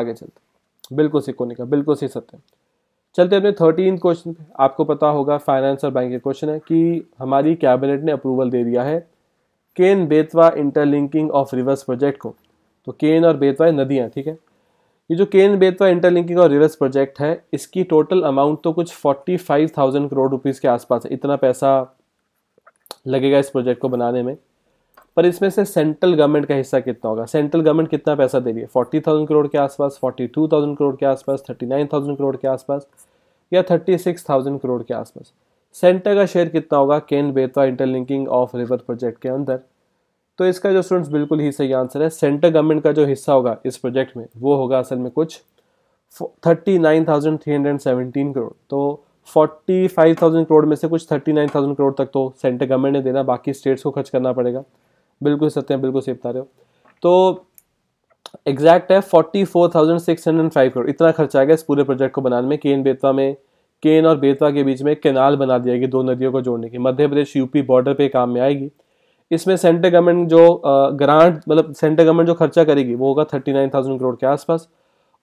आगे चलते बिल्कुल सी कोने का बिल्कुल सी सत्य चलते अपने थर्टीन क्वेश्चन पे आपको पता होगा फाइनेंस और बैंक के क्वेश्चन है कि हमारी कैबिनेट ने अप्रूवल दे दिया है Ken Betwa interlinking of rivers project को तो केन और बेतवा नदियाँ ठीक है ये जो केन बेतवा इंटरलिंकिंग और रिवर्स प्रोजेक्ट है इसकी टोटल अमाउंट तो कुछ forty five thousand crore rupees के आसपास है इतना पैसा लगेगा इस प्रोजेक्ट को बनाने में पर इसमें से सेंट्रल गवर्नमेंट का हिस्सा कितना होगा सेंट्रल गवर्नमेंट कितना पैसा दे रही है फोर्टी थाउजेंड करोड़ के आसपास फोर्टी टू थाउजेंड करोड़ के आसपास थर्टी नाइन थाउजेंड करोड़ के आसपास या थर्टी सिक्स थाउजेंड करोड़ के आसपास सेंटर का शेयर कितना होगा Ken Betwa interlinking of river project के अंदर तो इसका जो स्टूडेंट्स बिल्कुल ही सही आंसर है सेंट्रल गवर्नमेंट का जो हिस्सा होगा इस प्रोजेक्ट में वो होगा असल में कुछ thirty nine thousand three hundred seventeen crore तो फोर्टी फाइव थाउजेंड करोड़ में से कुछ थर्टी नाइन थाउजेंड करोड़ तक तो सेंट्रल गवर्नमेंट ने देना बाकी स्टेट्स को खर्च करना पड़ेगा बिल्कुल सत्य है बिल्कुल सही बता रहे हो तो एग्जैक्ट है forty four thousand six hundred five crore इतना खर्चा आएगा इस पूरे प्रोजेक्ट को बनाने में केन बेतवा में केन और बेतवा के बीच में केनाल बना दिया गया दो नदियों को जोड़ने की मध्य प्रदेश यूपी बॉर्डर पर काम में आएगी इसमें सेंट्रल गवर्नमेंट जो ग्रांट मतलब सेंट्रल गवर्नमेंट जो खर्चा करेगी वो होगा थर्टी नाइन थाउजेंड करोड़ के आसपास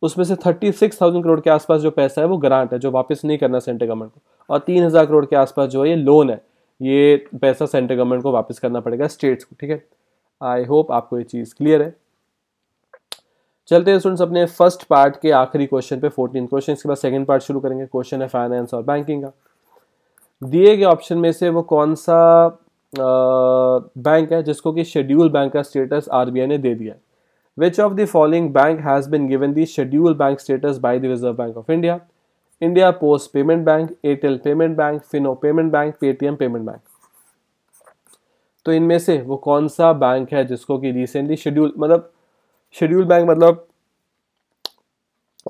उसमें से थर्टी सिक्स थाउजेंड करोड़ के आसपास जो पैसा है वो ग्रांट है जो वापस नहीं करना सेंट्रल गवर्नमेंट को और तीन हज़ार करोड़ के आसपास जो है ये लोन है ये पैसा सेंट्रल गवर्नमेंट को वापस करना पड़ेगा स्टेट्स को ठीक है आई होप आपको ये चीज़ क्लियर है चलते हैं स्टूडेंट्स अपने फर्स्ट पार्ट के आखिरी क्वेश्चन पे फोर्टीन क्वेश्चन इसके बाद सेकंड पार्ट शुरू करेंगे क्वेश्चन है फाइनेंस और बैंकिंग का दिए गए ऑप्शन में से वो कौन सा बैंक है जिसको कि शेड्यूल बैंक का स्टेटस आर ने दे दिया which of the following bank has been given the schedule bank status by the Reserve bank of India India Post payment bank Airtel payment bank Fino payment bank Paytm payment bank तो इनमें से वो कौन सा bank है जिसको कि recently schedule मतलब शेड्यूल बैंक मतलब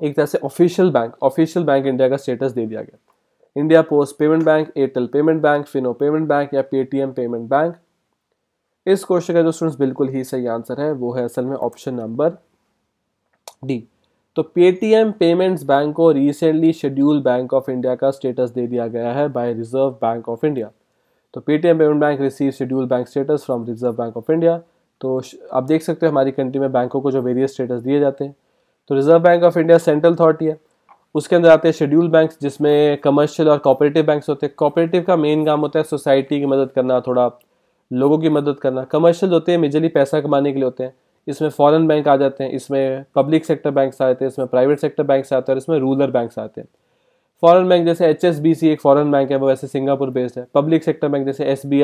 एक तरह से official bank official bank India का स्टेटस दे दिया गया India Post payment bank Airtel payment bank Fino payment bank या पेटीएम पेमेंट बैंक इस क्वेश्चन का जो स्टूडेंट्स बिल्कुल ही सही आंसर है वो है असल में ऑप्शन नंबर डी तो पेटीएम पेमेंट्स बैंक को recently schedule bank of India का स्टेटस दे दिया गया है by Reserve bank of India तो Paytm payment bank receive schedule bank status from Reserve bank of India तो आप देख सकते हो हमारी कंट्री में बैंकों को जो वेरियस स्टेटस दिए जाते हैं तो Reserve bank of India central authority है उसके अंदर आते हैं शेड्यूल बैंक्स जिसमें कमर्शियल और कॉपरेटिव बैंक्स होते हैं कॉपरेटिव का मेन काम होता है सोसाइटी की मदद करना थोड़ा लोगों की मदद करना कमर्शियल होते हैं मेजरली पैसा कमाने के लिए होते हैं इसमें फॉरेन बैंक आ जाते हैं इसमें पब्लिक सेक्टर बैंक्स आते हैं इसमें प्राइवेट सेक्टर बैंक्स आते हैं और इसमें रूरल बैंक्स आते हैं फॉरेन बैंक जैसे एच एक फॉरेन बैंक है वो वैसे सिंगापुर बेस्ड है पब्लिक सेक्टर बैंक जैसे S B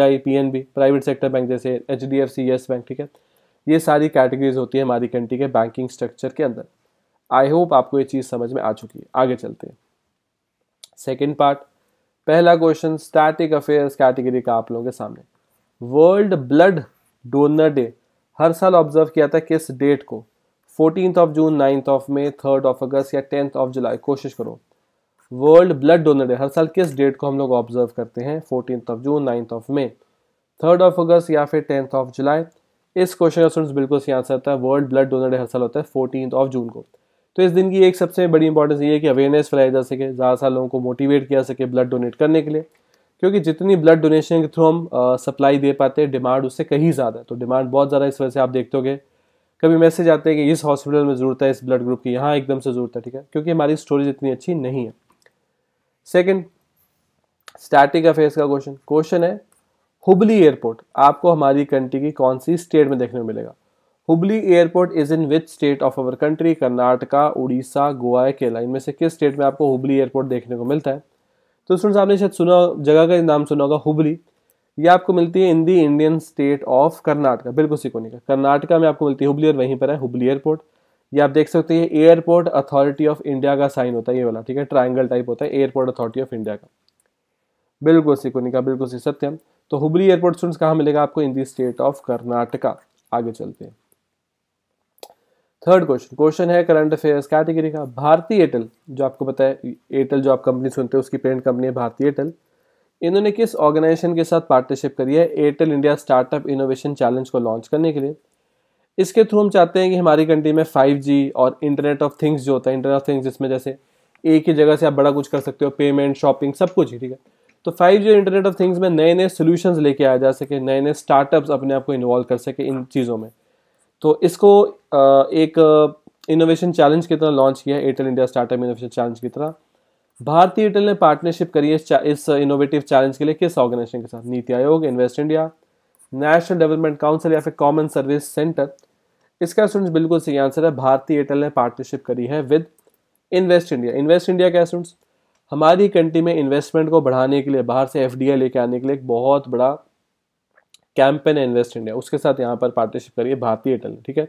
private sector bank जैसे H D F C Yes Bank ठीक है ये सारी कैटेगरीज होती है हमारी कंट्री के बैंकिंग स्ट्रक्चर के अंदर आई होप आपको ये चीज़ समझ में आ चुकी है आगे चलते हैं सेकेंड पार्ट पहला क्वेश्चन स्टैटिक अफेयर्स कैटेगरी का आप लोगों के सामने वर्ल्ड ब्लड डोनर डे हर साल ऑब्जर्व किया था किस डेट को fourteen of June ninth of May third of August या टेंथ ऑफ जुलाई कोशिश करो वर्ल्ड ब्लड डोनर डे हर साल किस डेट को हम लोग ऑब्जर्व करते हैं fourteen of June ninth of May third of August या फिर टेंथ ऑफ जुलाई इस क्वेश्चन का स्टूडेंट्स बिल्कुल सही आंसर आता है वर्ल्ड ब्लड डोनर डे हर साल होता है फोर्टीन ऑफ जून को तो इस दिन की एक सबसे बड़ी इंपॉर्टेंस ये है कि अवेयरनेस फैलाई जा सके ज़्यादा सारा लोगों को मोटिवेट किया सके ब्लड डोनेट करने के लिए क्योंकि जितनी ब्लड डोनेशन के थ्रू हम सप्लाई दे पाते हैं डिमांड उससे कहीं ज़्यादा तो डिमांड बहुत ज़्यादा इस वजह से आप देखते हो कभी मैसेज आते हैं कि इस हॉस्पिटल में ज़रूरत है इस ब्लड ग्रुप की यहाँ एकदम से ज़रूरत है ठीक है क्योंकि हमारी स्टोरेज इतनी अच्छी नहीं है सेकेंड स्टैटिक अफेयर्स का क्वेश्चन क्वेश्चन है हुबली एयरपोर्ट आपको हमारी कंट्री की कौन सी स्टेट में देखने को मिलेगा Hubli airport is in which state of our country Karnataka Orissa Goa के लाइन में से किस स्टेट में आपको हुबली एयरपोर्ट देखने को मिलता है तो स्टूडेंट्स आपने शायद सुना जगह का नाम सुना होगा हुबली ये आपको मिलती है in the Indian state of Karnataka बिल्कुल सीखो नहीं कर्नाटका में आपको मिलती है हुबली और वहीं पर है हुबली एयरपोर्ट ये आप देख सकते हैं एयरपोर्ट अथॉरिटी ऑफ इंडिया का साइन होता है ये वाला ठीक है ट्राइंगल टाइप होता है एयरपोर्ट अथॉरिटी ऑफ इंडिया का बिल्कुल सीखो का बिल्कुल सी सत्यम तो हुबली एयरपोर्ट स्टूडेंट्स कहाँ मिलेगा आपको in the state of Karnataka आगे चलते हैं थर्ड क्वेश्चन क्वेश्चन है करंट अफेयर्स कैटेगरी का भारती एयरटेल जो आपको पता है एयरटेल जो आप कंपनी सुनते हैं उसकी पेरेंट कंपनी है भारतीय एयरटेल इन्होंने किस ऑर्गेनाइजेशन के साथ पार्टनरशिप करी है Airtel India startup innovation challenge को लॉन्च करने के लिए इसके थ्रू हम चाहते हैं कि हमारी कंट्री में फाइव और इंटरनेट ऑफ थिंग्स जो होता है इंटरनेट ऑफ थिंग्स जिसमें जैसे एक ही जगह से आप बड़ा कुछ कर सकते हो पेमेंट शॉपिंग सब कुछ ही ठीक है तो फाइव और इंटरनेट ऑफ थिंग्स में नए नए सोल्यूशन लेके आया जा सके नए नए स्टार्टअप्स अपने आप को इन्वॉल्व कर सके इन चीज़ों में तो इसको एक इनोवेशन चैलेंज की तरह लॉन्च किया है Airtel India startup innovation challenge की तरह भारतीय एयरटेल ने पार्टनरशिप करी है इस इनोवेटिव चैलेंज के लिए किस ऑर्गेनाइजेशन के साथ NITI Aayog Invest India National Development Council या फिर कॉमन सर्विस सेंटर इसका स्टूडेंट्स बिल्कुल सही आंसर है भारतीय एयरटेल ने पार्टनरशिप करी है with Invest India Invest India क्या स्टूडेंट्स हमारी कंट्री में इन्वेस्टमेंट को बढ़ाने के लिए बाहर से एफ लेके आने के लिए एक बहुत बड़ा कैंपेन इन्वेस्ट इंडिया उसके साथ यहाँ पर पार्टनरशिप करिए भारतीय एयरटेल ठीक है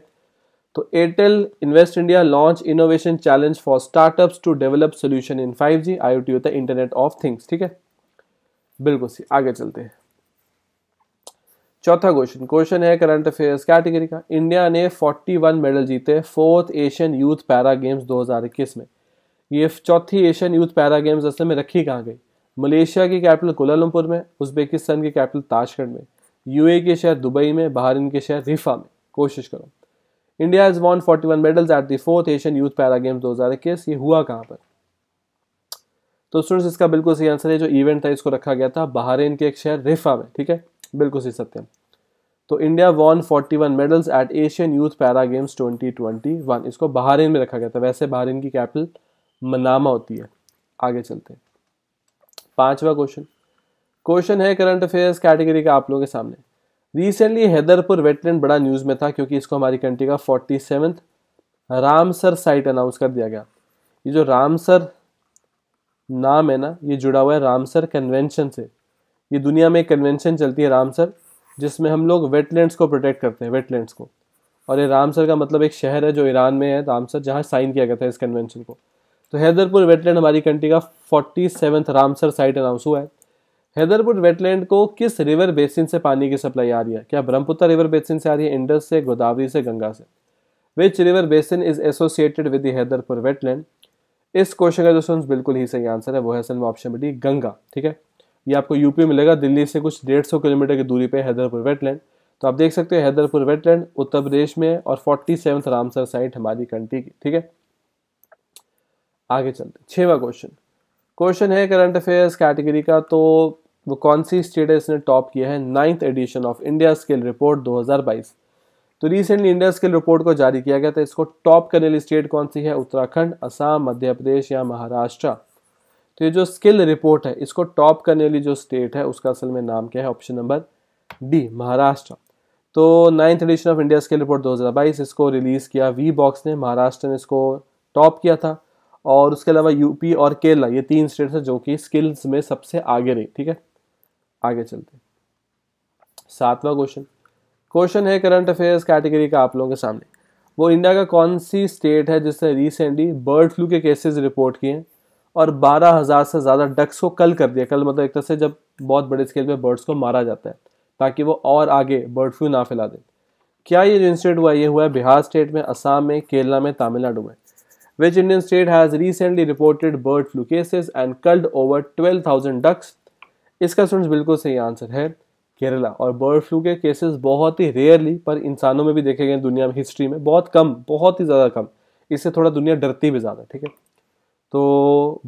तो Airtel Invest India launch innovation challenge for startups to develop solution in five G I होता है इंटरनेट ऑफ थिंग्स ठीक है बिल्कुल सी आगे चलते हैं चौथा क्वेश्चन क्वेश्चन है करंट अफेयर्स कैटेगरी का इंडिया ने 41 मेडल जीते fourth Asian youth para games 2021 में ये चौथी एशियन यूथ पैरा गेम्स असल में रखी कहाँ गई मलेशिया की कैपिटल कोलालमपुर में उज्बेकिस्तान की कैपिटल ताशकंद में यू के शहर दुबई में बहरीन के शहर रिफा में कोशिश करो India is won one medals at the fourth Asian youth para games दो हजार इक्कीस ये हुआ कहाँ पर तो स्टूडेंट्स इसका बिल्कुल सही आंसर है जो इवेंट था इसको रखा गया था बहरीन के एक शहर रिफा में ठीक है बिल्कुल सही सत्यम तो India won one medals at Asian youth para games twenty twenty one इसको बहरीन में रखा गया था वैसे बहरीन की कैपिटल मनामा होती है आगे चलते हैं पांचवा क्वेश्चन क्वेश्चन है करंट अफेयर्स कैटेगरी का आप लोगों के सामने रिसेंटली हैदरपुर वेटलैंड बड़ा न्यूज़ में था क्योंकि इसको हमारी कंट्री का forty seventh Ramsar site announce कर दिया गया ये जो रामसर नाम है ना ये जुड़ा हुआ है रामसर कन्वेंशन से ये दुनिया में एक कन्वेंशन चलती है रामसर जिसमें हम लोग वेटलैंड्स को प्रोटेक्ट करते हैं वेटलैंड्स को और ये रामसर का मतलब एक शहर है जो ईरान में है रामसर जहाँ साइन किया गया था इस कन्वेंशन को तो हैदरपुर वेटलैंड हमारी कंट्री का forty seventh Ramsar site announce हुआ है हैदरपुर वेटलैंड को किस रिवर बेसिन से पानी की सप्लाई आ रही है क्या ब्रह्मपुत्र रिवर बेसिन से आ रही है इंडस से गोदावरी से गंगा से which river basin is associated with Haiderpur wetland इस क्वेश्चन का जो सोन बिल्कुल ही सही आंसर है वो है सर ऑप्शन बी गंगा ठीक है ये आपको यूपी में मिलेगा दिल्ली से कुछ डेढ़ सौ किलोमीटर की दूरी पे हैदरपुर वेटलैंड तो आप देख सकते हो हैदरपुर वेटलैंड उत्तर प्रदेश में है और फोर्टी सेवंथ रामसर साइट हमारी कंट्री की ठीक है आगे चलते छवा क्वेश्चन क्वेश्चन है करंट अफेयर्स कैटेगरी का तो वो कौन सी स्टेट है इसने टॉप किया है ninth edition of India skill report 2022 तो रिसेंटली इंडिया स्केल रिपोर्ट को जारी किया गया था इसको टॉप करने वाली स्टेट कौन सी है उत्तराखंड असम मध्य प्रदेश या महाराष्ट्र तो ये जो स्किल रिपोर्ट है इसको टॉप करने वाली जो स्टेट है उसका असल में नाम क्या है ऑप्शन नंबर डी महाराष्ट्र तो ninth edition of India skill report 2022 इसको रिलीज़ किया वी बॉक्स ने महाराष्ट्र ने इसको टॉप किया था और उसके अलावा यूपी और केरला ये तीन स्टेट्स हैं जो कि स्किल्स में सबसे आगे रही ठीक है आगे चलते सातवां क्वेश्चन क्वेश्चन है करंट अफेयर्स कैटेगरी का आप लोगों के सामने वो इंडिया का कौन सी स्टेट है जिसने रिसेंटली बर्ड फ्लू के केसेस रिपोर्ट किए हैं और बारह हज़ार से ज़्यादा डक्स को कल कर दिया कल मतलब एक तरह से जब बहुत बड़े स्केल पे बर्ड्स को मारा जाता है ताकि वो और आगे बर्ड फ्लू ना फैला दें क्या ये जो इंसिडेंट हुआ ये हुआ है बिहार स्टेट में असम में केरला में तमिलनाडु में which Indian state has recently reported bird flu cases and culled over 12,000 ducks? इसका स्टूडेंट्स बिल्कुल सही आंसर है केरला और बर्ड फ्लू के केसेस बहुत ही रेयरली पर इंसानों में भी देखे गए दुनिया में हिस्ट्री में बहुत कम बहुत ही ज़्यादा कम इससे थोड़ा दुनिया डरती भी ज़्यादा ठीक है तो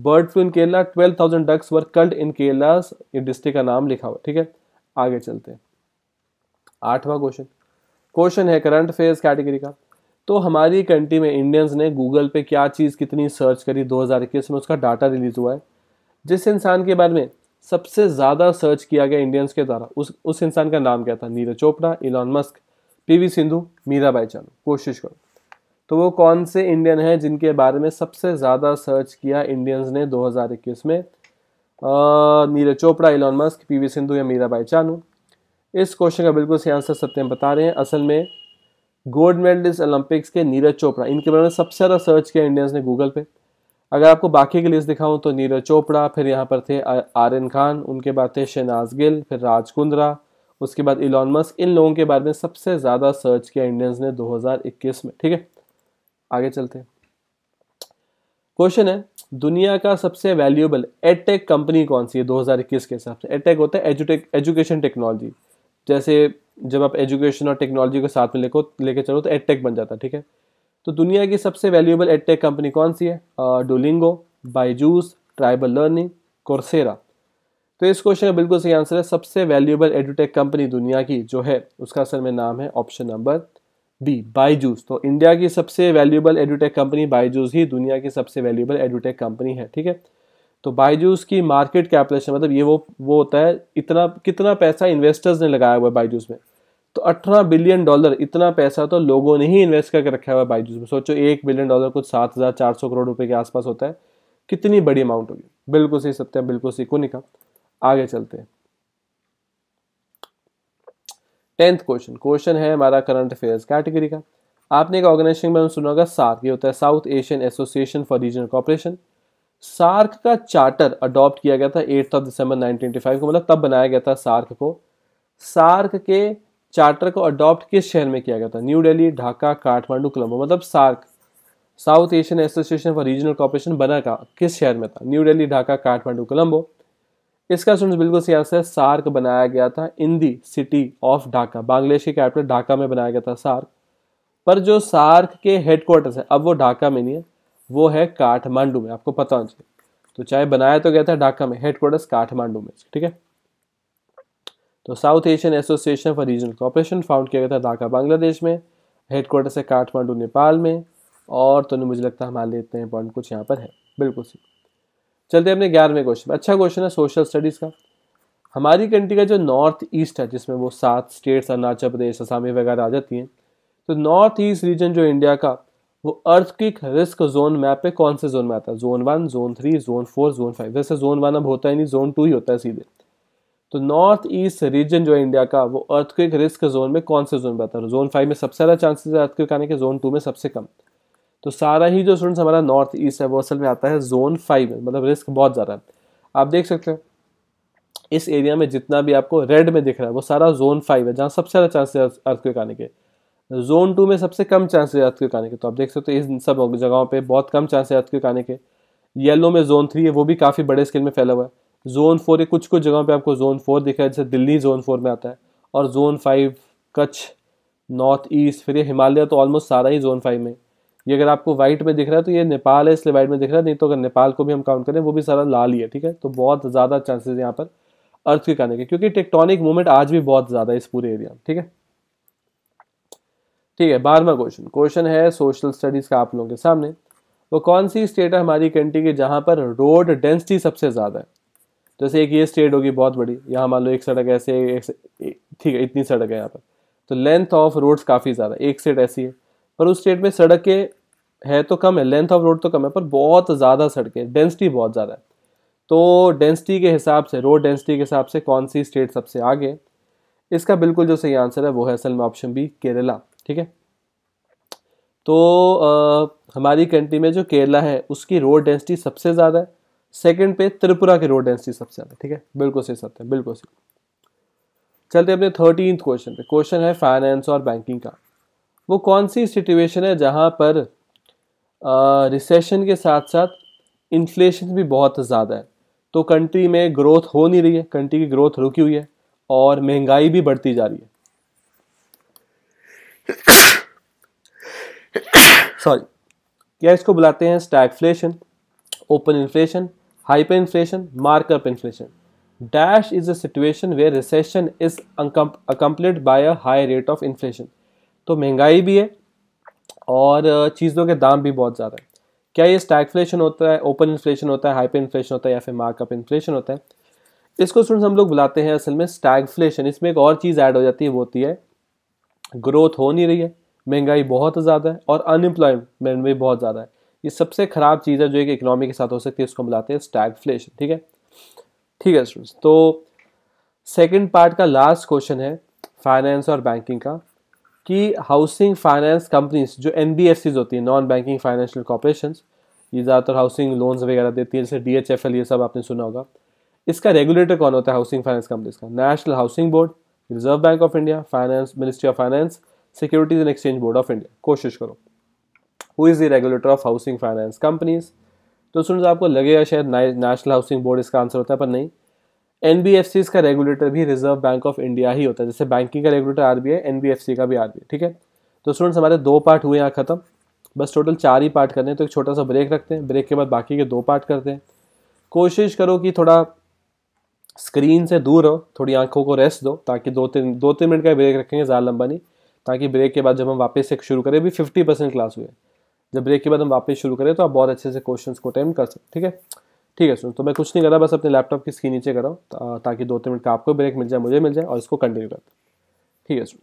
bird flu in Kerala twelve thousand ducks were culled in Kerala district का नाम लिखा हुआ ठीक है आगे चलते हैं आठवां क्वेश्चन क्वेश्चन है करंट फेज कैटेगरी का तो हमारी कंट्री में इंडियंस ने गूगल पे क्या चीज़ कितनी सर्च करी 2021 में उसका डाटा रिलीज़ हुआ है जिस इंसान के बारे में सबसे ज़्यादा सर्च किया गया इंडियंस के द्वारा उस उस इंसान का नाम क्या था Neeraj Chopra Elon Musk PV Sindhu Bai Chanu कोशिश करो तो वो कौन से इंडियन हैं जिनके बारे में सबसे ज़्यादा सर्च किया इंडियंस ने 2021 में Neeraj Chopra Elon Musk PV Sindhu या बाई चानू इस क्वेश्चन का बिल्कुल सही आंसर सत्यम बता रहे हैं असल में गोल्ड मेडल ओलंपिक्स के नीरज चोपड़ा इनके बारे में सबसे ज़्यादा सर्च किया इंडियंस ने गूगल पे अगर आपको बाकी की लिस्ट दिखाऊं तो नीरज चोपड़ा फिर यहाँ पर थे एन खान उनके बाद थे शहनाज गिल फिर राज कुंद्रा उसके बाद इलॉन मस्क इन लोगों के बारे में सबसे ज़्यादा सर्च किया इंडियंस ने दो में ठीक है आगे चलते हैं क्वेश्चन है दुनिया का सबसे वैल्यूएबल एटेक कंपनी कौन सी है 2021 के हिसाब से एटेक होता है एजुटेक एजुकेशन टेक्नोलॉजी जैसे जब आप एजुकेशन और टेक्नोलॉजी को साथ में लेको लेके चलो तो एडटेक बन जाता है ठीक है तो दुनिया की सबसे वैल्यूएबल एडटेक कंपनी कौन सी है Duolingo Byju's tribal learning Coursera तो इस क्वेश्चन का बिल्कुल सही आंसर है सबसे वैल्यूएबल एडुटेक कंपनी दुनिया की जो है उसका असल में नाम है ऑप्शन नंबर बी बाईजूस तो इंडिया की सबसे वैल्यूएबल एडुटेक कंपनी बाईजूस ही दुनिया की सबसे वैल्यूएबल एडुटेक कंपनी है ठीक है तो बायजूस की मार्केट कैपिटलेशन मतलब ये वो वो होता है इतना कितना पैसा इन्वेस्टर्स ने लगाया हुआ है बायजूस में तो 18 बिलियन डॉलर इतना पैसा तो लोगों ने ही इन्वेस्ट करके रखा हुआ है बायजूस में सोचो एक बिलियन डॉलर कुछ सात हज़ार चार सौ करोड़ रुपए के आसपास होता है कितनी बड़ी अमाउंट होगी बिल्कुल सही सत्य बिल्कुल सही निका आगे चलते हैं टेंथ क्वेश्चन क्वेश्चन है हमारा करंट अफेयर्स कैटेगरी का आपने एक ऑर्गेनाइजेशन में सुना होगा सार ये होता है South Asian Association for Regional Cooperation SAARC का चार्टर अडॉप्ट किया गया था एट्थ ऑफ दिसंबर 1985 को मतलब तब बनाया गया था सार्क को सार्क के चार्टर को अडॉप्ट किस शहर में किया गया था न्यू दिल्ली ढाका काठमांडू कोलंबो मतलब SAARC South Asian Association for Regional Cooperation बना का किस शहर में था न्यू दिल्ली ढाका काठमांडू कोलंबो इसका सुन बिल्कुल सही आंसर है सार्क बनाया गया था in the city of Dhaka Bangladesh के कैपिटल ढाका में बनाया गया था सार्क पर जो सार्क के हेडक्वार्टर्स है अब वो ढाका में नहीं है वो है काठमांडू में आपको पता होना चाहिए तो चाय बनाया तो गया था ढाका में हेडक्वार्टर्स काठमांडू में ठीक है तो South Asian Association for Regional Cooperation found किया गया था ढाका बांग्लादेश में हेडक्वार्टर्स है काठमांडू नेपाल में और तो मुझे लगता है हमारे इतने पॉइंट कुछ यहाँ पर है बिल्कुल सही चलते हैं अपने ग्यारहवें क्वेश्चन अच्छा क्वेश्चन है सोशल स्टडीज़ का हमारी कंट्री का जो नॉर्थ ईस्ट है जिसमें वो सात स्टेट्स अरुणाचल प्रदेश आसामी वगैरह आ जाती हैं तो नॉर्थ ईस्ट रीजन जो इंडिया का वो अर्थ की रिस्क जोन मैप पे कौन से जोन में आता है zone one zone three zone four zone five वैसे जोन वन अब होता ही नहीं जोन टू ही होता है सीधे तो नॉर्थ ईस्ट रीजन जो है इंडिया का वो अर्थ रिस्क जोन में कौन से जोन में आता है जोन फाइव में सबसे ज़्यादा चांसेस है अर्थ आने के जोन टू में सबसे कम तो सारा ही जो स्टूडेंट्स हमारा नॉर्थ ईस्ट है वो असल में आता है जोन फाइव में मतलब रिस्क बहुत ज़्यादा है आप देख सकते हैं इस एरिया में जितना भी आपको रेड में दिख रहा है वो सारा जोन फाइव है जहाँ सबसे ज़्यादा चांसेस अर्थ आने के जोन टू में सबसे कम चांसेस है अर्थक्विक आने के तो आप देख सकते हो तो सब जगहों पे बहुत कम चांस है अर्थक्विक आने के येलो में जोन थ्री है वो भी काफ़ी बड़े स्केल में फैला हुआ है जोन फोर है कुछ कुछ जगहों पे आपको जोन फोर दिखा है जैसे दिल्ली जोन फोर में आता है और zone five Kutch north east फिर ये हिमालय तो ऑलमोस्ट सारा ही जोन फाइव में ये अगर आपको वाइट में दिख रहा है तो ये नेपाल है इसलिए वाइट में दिख रहा है नहीं तो अगर नेपाल को भी हम काउंट करें वो भी सारा लाल ही है ठीक है तो बहुत ज़्यादा चांसेस यहाँ पर अर्थ के आने के क्योंकि टेक्टोनिक मूवमेंट आज भी बहुत ज़्यादा है इस पूरे एरिया में ठीक है ठीक है बारहवा क्वेश्चन क्वेश्चन है सोशल स्टडीज़ का आप लोगों के सामने वो कौन सी स्टेट है हमारी कंट्री की जहाँ पर रोड डेंसिटी सबसे ज़्यादा है जैसे एक ये स्टेट होगी बहुत बड़ी यहाँ मान लो एक सड़क ऐसे एक ठीक है इतनी सड़क है यहाँ पर तो लेंथ ऑफ रोड्स काफ़ी ज़्यादा एक स्टेट ऐसी है पर उस स्टेट में सड़कें है तो कम है लेंथ ऑफ रोड तो कम है पर बहुत ज़्यादा सड़कें डेंसिटी बहुत ज़्यादा है तो डेंसिटी के हिसाब से रोड डेंसिटी के हिसाब से कौन सी स्टेट सबसे आगे इसका बिल्कुल जो सही आंसर है वो है असल में ऑप्शन बी केरला ठीक है तो आ, हमारी कंट्री में जो केरला है उसकी रोड डेंसिटी सबसे ज़्यादा है सेकंड पे त्रिपुरा की रोड डेंसिटी सबसे ज़्यादा ठीक है बिल्कुल सही सत्य है बिल्कुल सही चलते अपने थर्टीन क्वेश्चन पे क्वेश्चन है फाइनेंस और बैंकिंग का वो कौन सी सिचुएशन है जहाँ पर रिसेशन के साथ साथ इन्फ्लेशन भी बहुत ज़्यादा है तो कंट्री में ग्रोथ हो नहीं रही है कंट्री की ग्रोथ रुकी हुई है और महंगाई भी बढ़ती जा रही है सॉरी या इसको बुलाते हैं stagflation open inflation hyper inflation markup inflation dash is a situation where recession is accompanied by a high rate of inflation तो महंगाई भी है और चीज़ों के दाम भी बहुत ज़्यादा है क्या ये स्टैगफ्लेशन होता है ओपन इन्फ्लेशन होता है हाइपर इन्फ्लेशन होता है या फिर मार्कअप इन्फ्लेशन होता है इसको स्टूडेंट्स हम लोग बुलाते हैं असल में स्टैगफ्लेशन इसमें एक और चीज़ ऐड हो जाती है वो होती है ग्रोथ हो नहीं रही है महंगाई बहुत ज़्यादा है और अनएम्प्लॉयमेंट भी बहुत ज़्यादा है ये सबसे ख़राब चीज़ है जो एक इकनॉमी के साथ हो सकती है उसको बुलाते हैं फ्लेशन ठीक है ठीक है स्टूडेंट्स तो सेकेंड पार्ट का लास्ट क्वेश्चन है फाइनेंस और बैंकिंग का कि हाउसिंग फाइनेंस कंपनीज जो एन होती हैं नॉन बैंकिंग फाइनेंशियल कॉपरेशन ये ज़्यादातर हाउसिंग लोन्स वगैरह देती है जैसे डी ये सब आपने सुना होगा इसका रेगुलेटर कौन होता है हाउसिंग फाइनेंस कंपनीज का national housing board reserve bank of India finance ministry of finance securities and exchange board of India कोशिश करो who is the regulator of housing finance companies तो स्टूडेंट्स आपको लगेगा शायद नेशनल हाउसिंग बोर्ड इसका answer होता है पर नहीं एन का रेगुलेटर भी रिजर्व बैंक ऑफ इंडिया ही होता है जैसे बैंकिंग का रेगुलेटर आर बी आई एन का भी आर ठीक है तो स्टूडेंट्स हमारे दो पार्ट हुए यहाँ ख़त्म बस टोटल चार ही पार्ट करने हैं तो एक छोटा सा ब्रेक रखते हैं ब्रेक के बाद बाकी के दो पार्ट करते हैं कोशिश करो कि थोड़ा स्क्रीन से दूर हो थोड़ी आंखों को रेस्ट दो ताकि दो तीन दो तीन मिनट का ब्रेक रखेंगे ज़्यादा लंबा नहीं ताकि ब्रेक के बाद जब हम वापस से शुरू करें भी फिफ्टी परसेंट क्लास हुए जब ब्रेक के बाद हम वापस शुरू करें तो आप बहुत अच्छे से क्वेश्चन को अटेम्प्ट कर सकते ठीक है ठीक है सुन तो मैं कुछ नहीं कर रहा बस अपने लैपटॉप की स्क्रीन नीचे कराऊँ ताकि दो तीन मिनट का आपको ब्रेक मिल जाए मुझे मिल जाए और इसको कंटिन्यू कर ठीक है सुन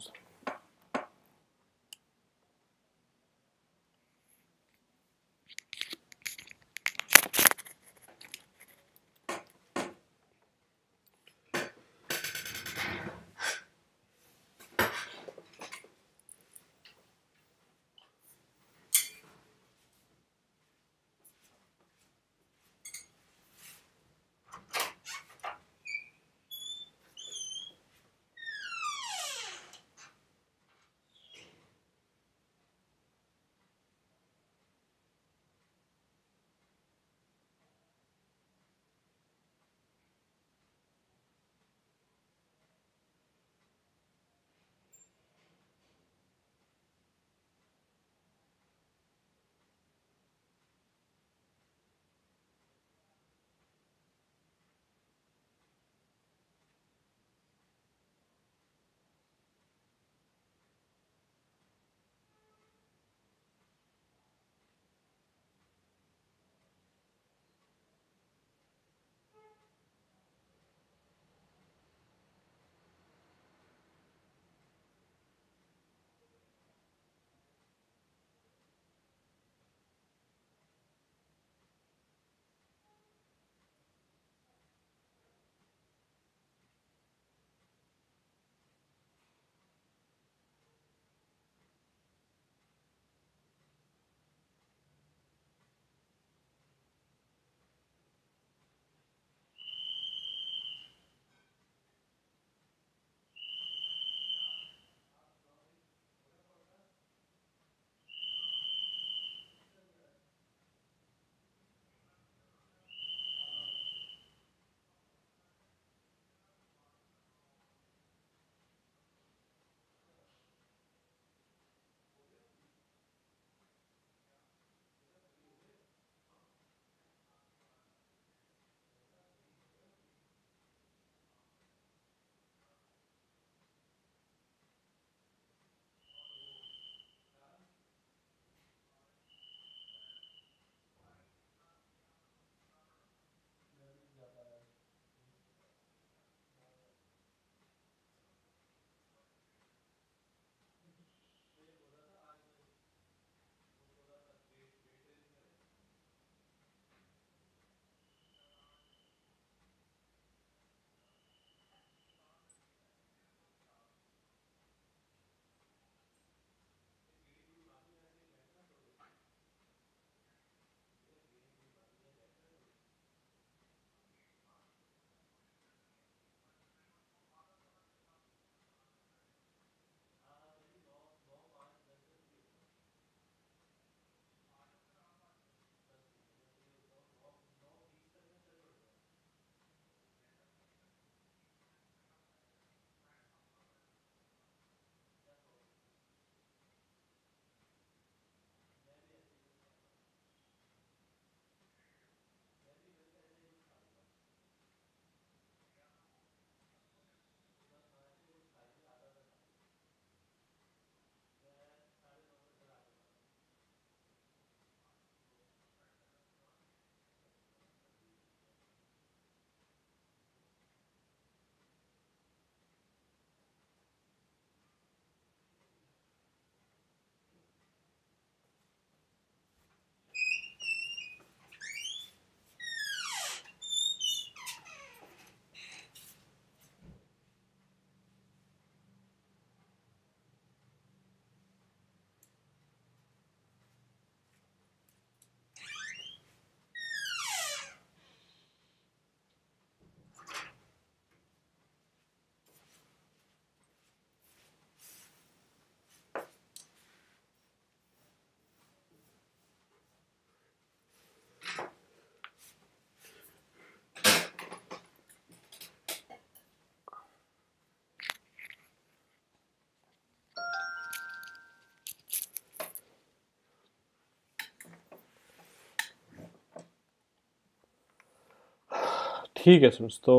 ठीक है स्टूडेंट्स तो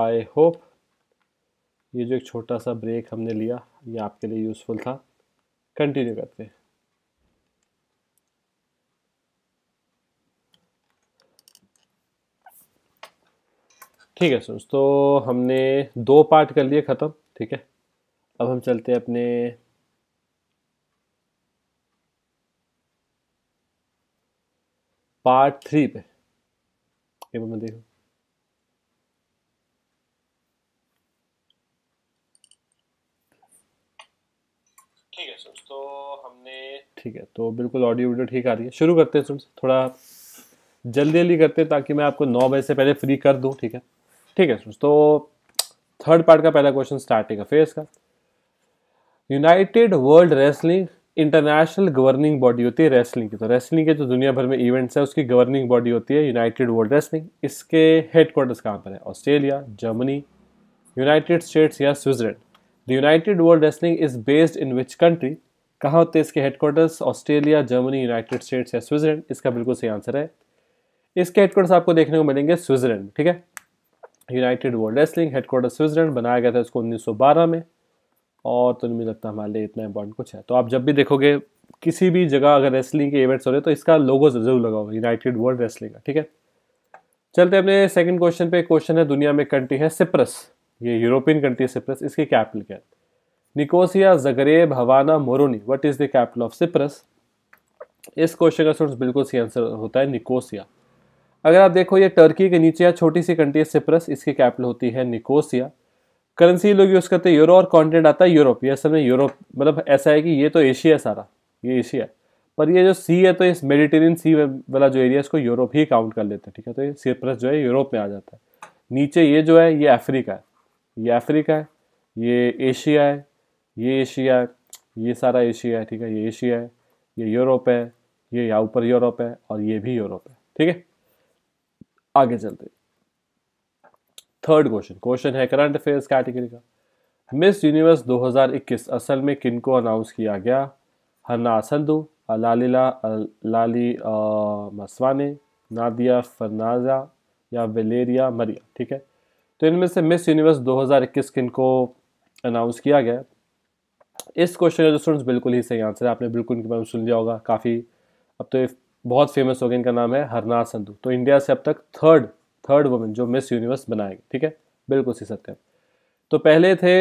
आई होप ये जो एक छोटा सा ब्रेक हमने लिया ये आपके लिए यूज़फुल था कंटिन्यू करते हैं ठीक है स्टूडेंट्स तो हमने दो पार्ट कर लिए ख़त्म ठीक है अब हम चलते हैं अपने पार्ट थ्री पे एक बार मैं देखूँ सो तो हमने ठीक है तो बिल्कुल ऑडियो वीडियो ठीक आ रही है शुरू करते हैं थोड़ा जल्दी जल्दी करते हैं ताकि मैं आपको नौ बजे से पहले फ्री कर दूँ ठीक है ठीक है तो थर्ड पार्ट का पहला क्वेश्चन स्टार्टिंग अफेयर्स का United World Wrestling international governing body होती है रेसलिंग की तो रेसलिंग के जो दुनिया भर में इवेंट्स है उसकी गवर्निंग बॉडी होती है यूनाइटेड वर्ल्ड रेसलिंग इसके हेडक्वार्टर्स कहाँ पर है ऑस्ट्रेलिया जर्मनी यूनाइटेड स्टेट्स या Switzerland the United World Wrestling is based in which country कहाँ होते हैं इसके headquarters Australia Germany United States या स्विट्जरलैंड इसका बिल्कुल सही आंसर है इसके हेडक्वार्टर्स आपको देखने को मिलेंगे स्विट्जरलैंड ठीक है United World Wrestling headquarter Switzerland बनाया गया था इसको उन्नीस में और तो नहीं मुझे लगता हमारे लिए इतना इंपॉर्टेंट कुछ है तो आप जब भी देखोगे किसी भी जगह अगर रेसलिंग के इवेंट्स हो रहे तो इसका लोगो जरूर लगा होगा यूनाइटेड वर्ल्ड रेसलिंग का ठीक है चलते अपने सेकंड क्वेश्चन पे क्वेश्चन है दुनिया में कंट्री है सिप्रस ये यूरोपियन कंट्री है सिप्रस इसकी कैपिटल क्या है Nicosia Zagreb Havana Moroni what is the capital of Cyprus इस क्वेश्चन का स्टूडेंट्स बिल्कुल सही आंसर होता है निकोसिया अगर आप देखो ये टर्की के नीचे या छोटी सी कंट्री है सिप्रस इसकी कैपिटल होती है निकोसिया करेंसी लोग यूज़ करते हैं यूरो और कॉन्टिनेंट आता है यूरोप ये असल में यूरोप मतलब ऐसा है कि ये तो एशिया है सारा ये एशिया है पर ये जो सी है तो इस मेडिटेरियन सी वाला जो एरिया इसको यूरोप ही काउंट कर लेते हैं ठीक है तो ये सिप्रस जो है यूरोप में आ जाता है नीचे ये जो है ये अफ्रीका है ये अफ्रीका है ये एशिया है ये एशिया है ये सारा एशिया है ठीक है ये एशिया है ये यूरोप है ये या ऊपर यूरोप है और ये भी यूरोप है ठीक है आगे चलते थर्ड क्वेश्चन क्वेश्चन है करंट अफेयर्स कैटेगरी का मिस यूनिवर्स 2021 असल में किनको अनाउंस किया गया हन्ना संधु अलालीला लाली मसवाने नादिया फरनाजा या वेलेरिया मरिया ठीक है तो इनमें से मिस यूनिवर्स 2021 किनको अनाउंस किया गया इस क्वेश्चन का जो स्टूडेंट्स बिल्कुल ही सही आंसर है आपने बिल्कुल इनके बारे में सुन लिया होगा काफ़ी अब तो बहुत फेमस हो गए इनका नाम है हरनाथ संधू तो इंडिया से अब तक थर्ड थर्ड वुमेन जो मिस यूनिवर्स बनाएंगे ठीक है बिल्कुल सी सत्य तो पहले थे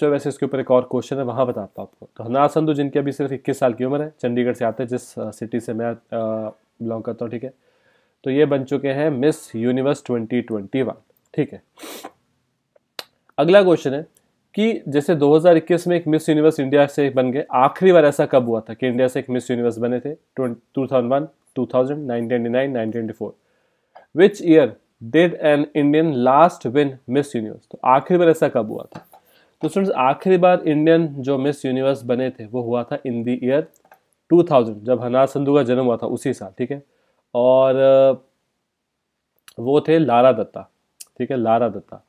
जो वैसे इसके ऊपर एक और क्वेश्चन है वहाँ बताता हूँ आपको तो हरनाथ संधु जिनकी अभी सिर्फ इक्कीस साल की उम्र है चंडीगढ़ से आते हैं जिस सिटी से मैं बिलोंग करता हूँ ठीक है तो ये बन चुके हैं मिस यूनिवर्स ट्वेंटी ठीक है अगला क्वेश्चन है कि जैसे 2021 में एक मिस यूनिवर्स इंडिया से बन गए आखिरी बार ऐसा कब हुआ था कि इंडिया से एक मिस यूनिवर्स बने थे two thousand one two thousand which year did an Indian last win Miss Universe तो आखिरी बार ऐसा कब हुआ था तो स्टूडेंट्स आखिरी बार इंडियन जो मिस यूनिवर्स बने थे वो हुआ था इन दी ईयर 2000 जब हनार संधु का जन्म हुआ था उसी साल ठीक है और वो थे लारा दत्ता ठीक है लारा दत्ता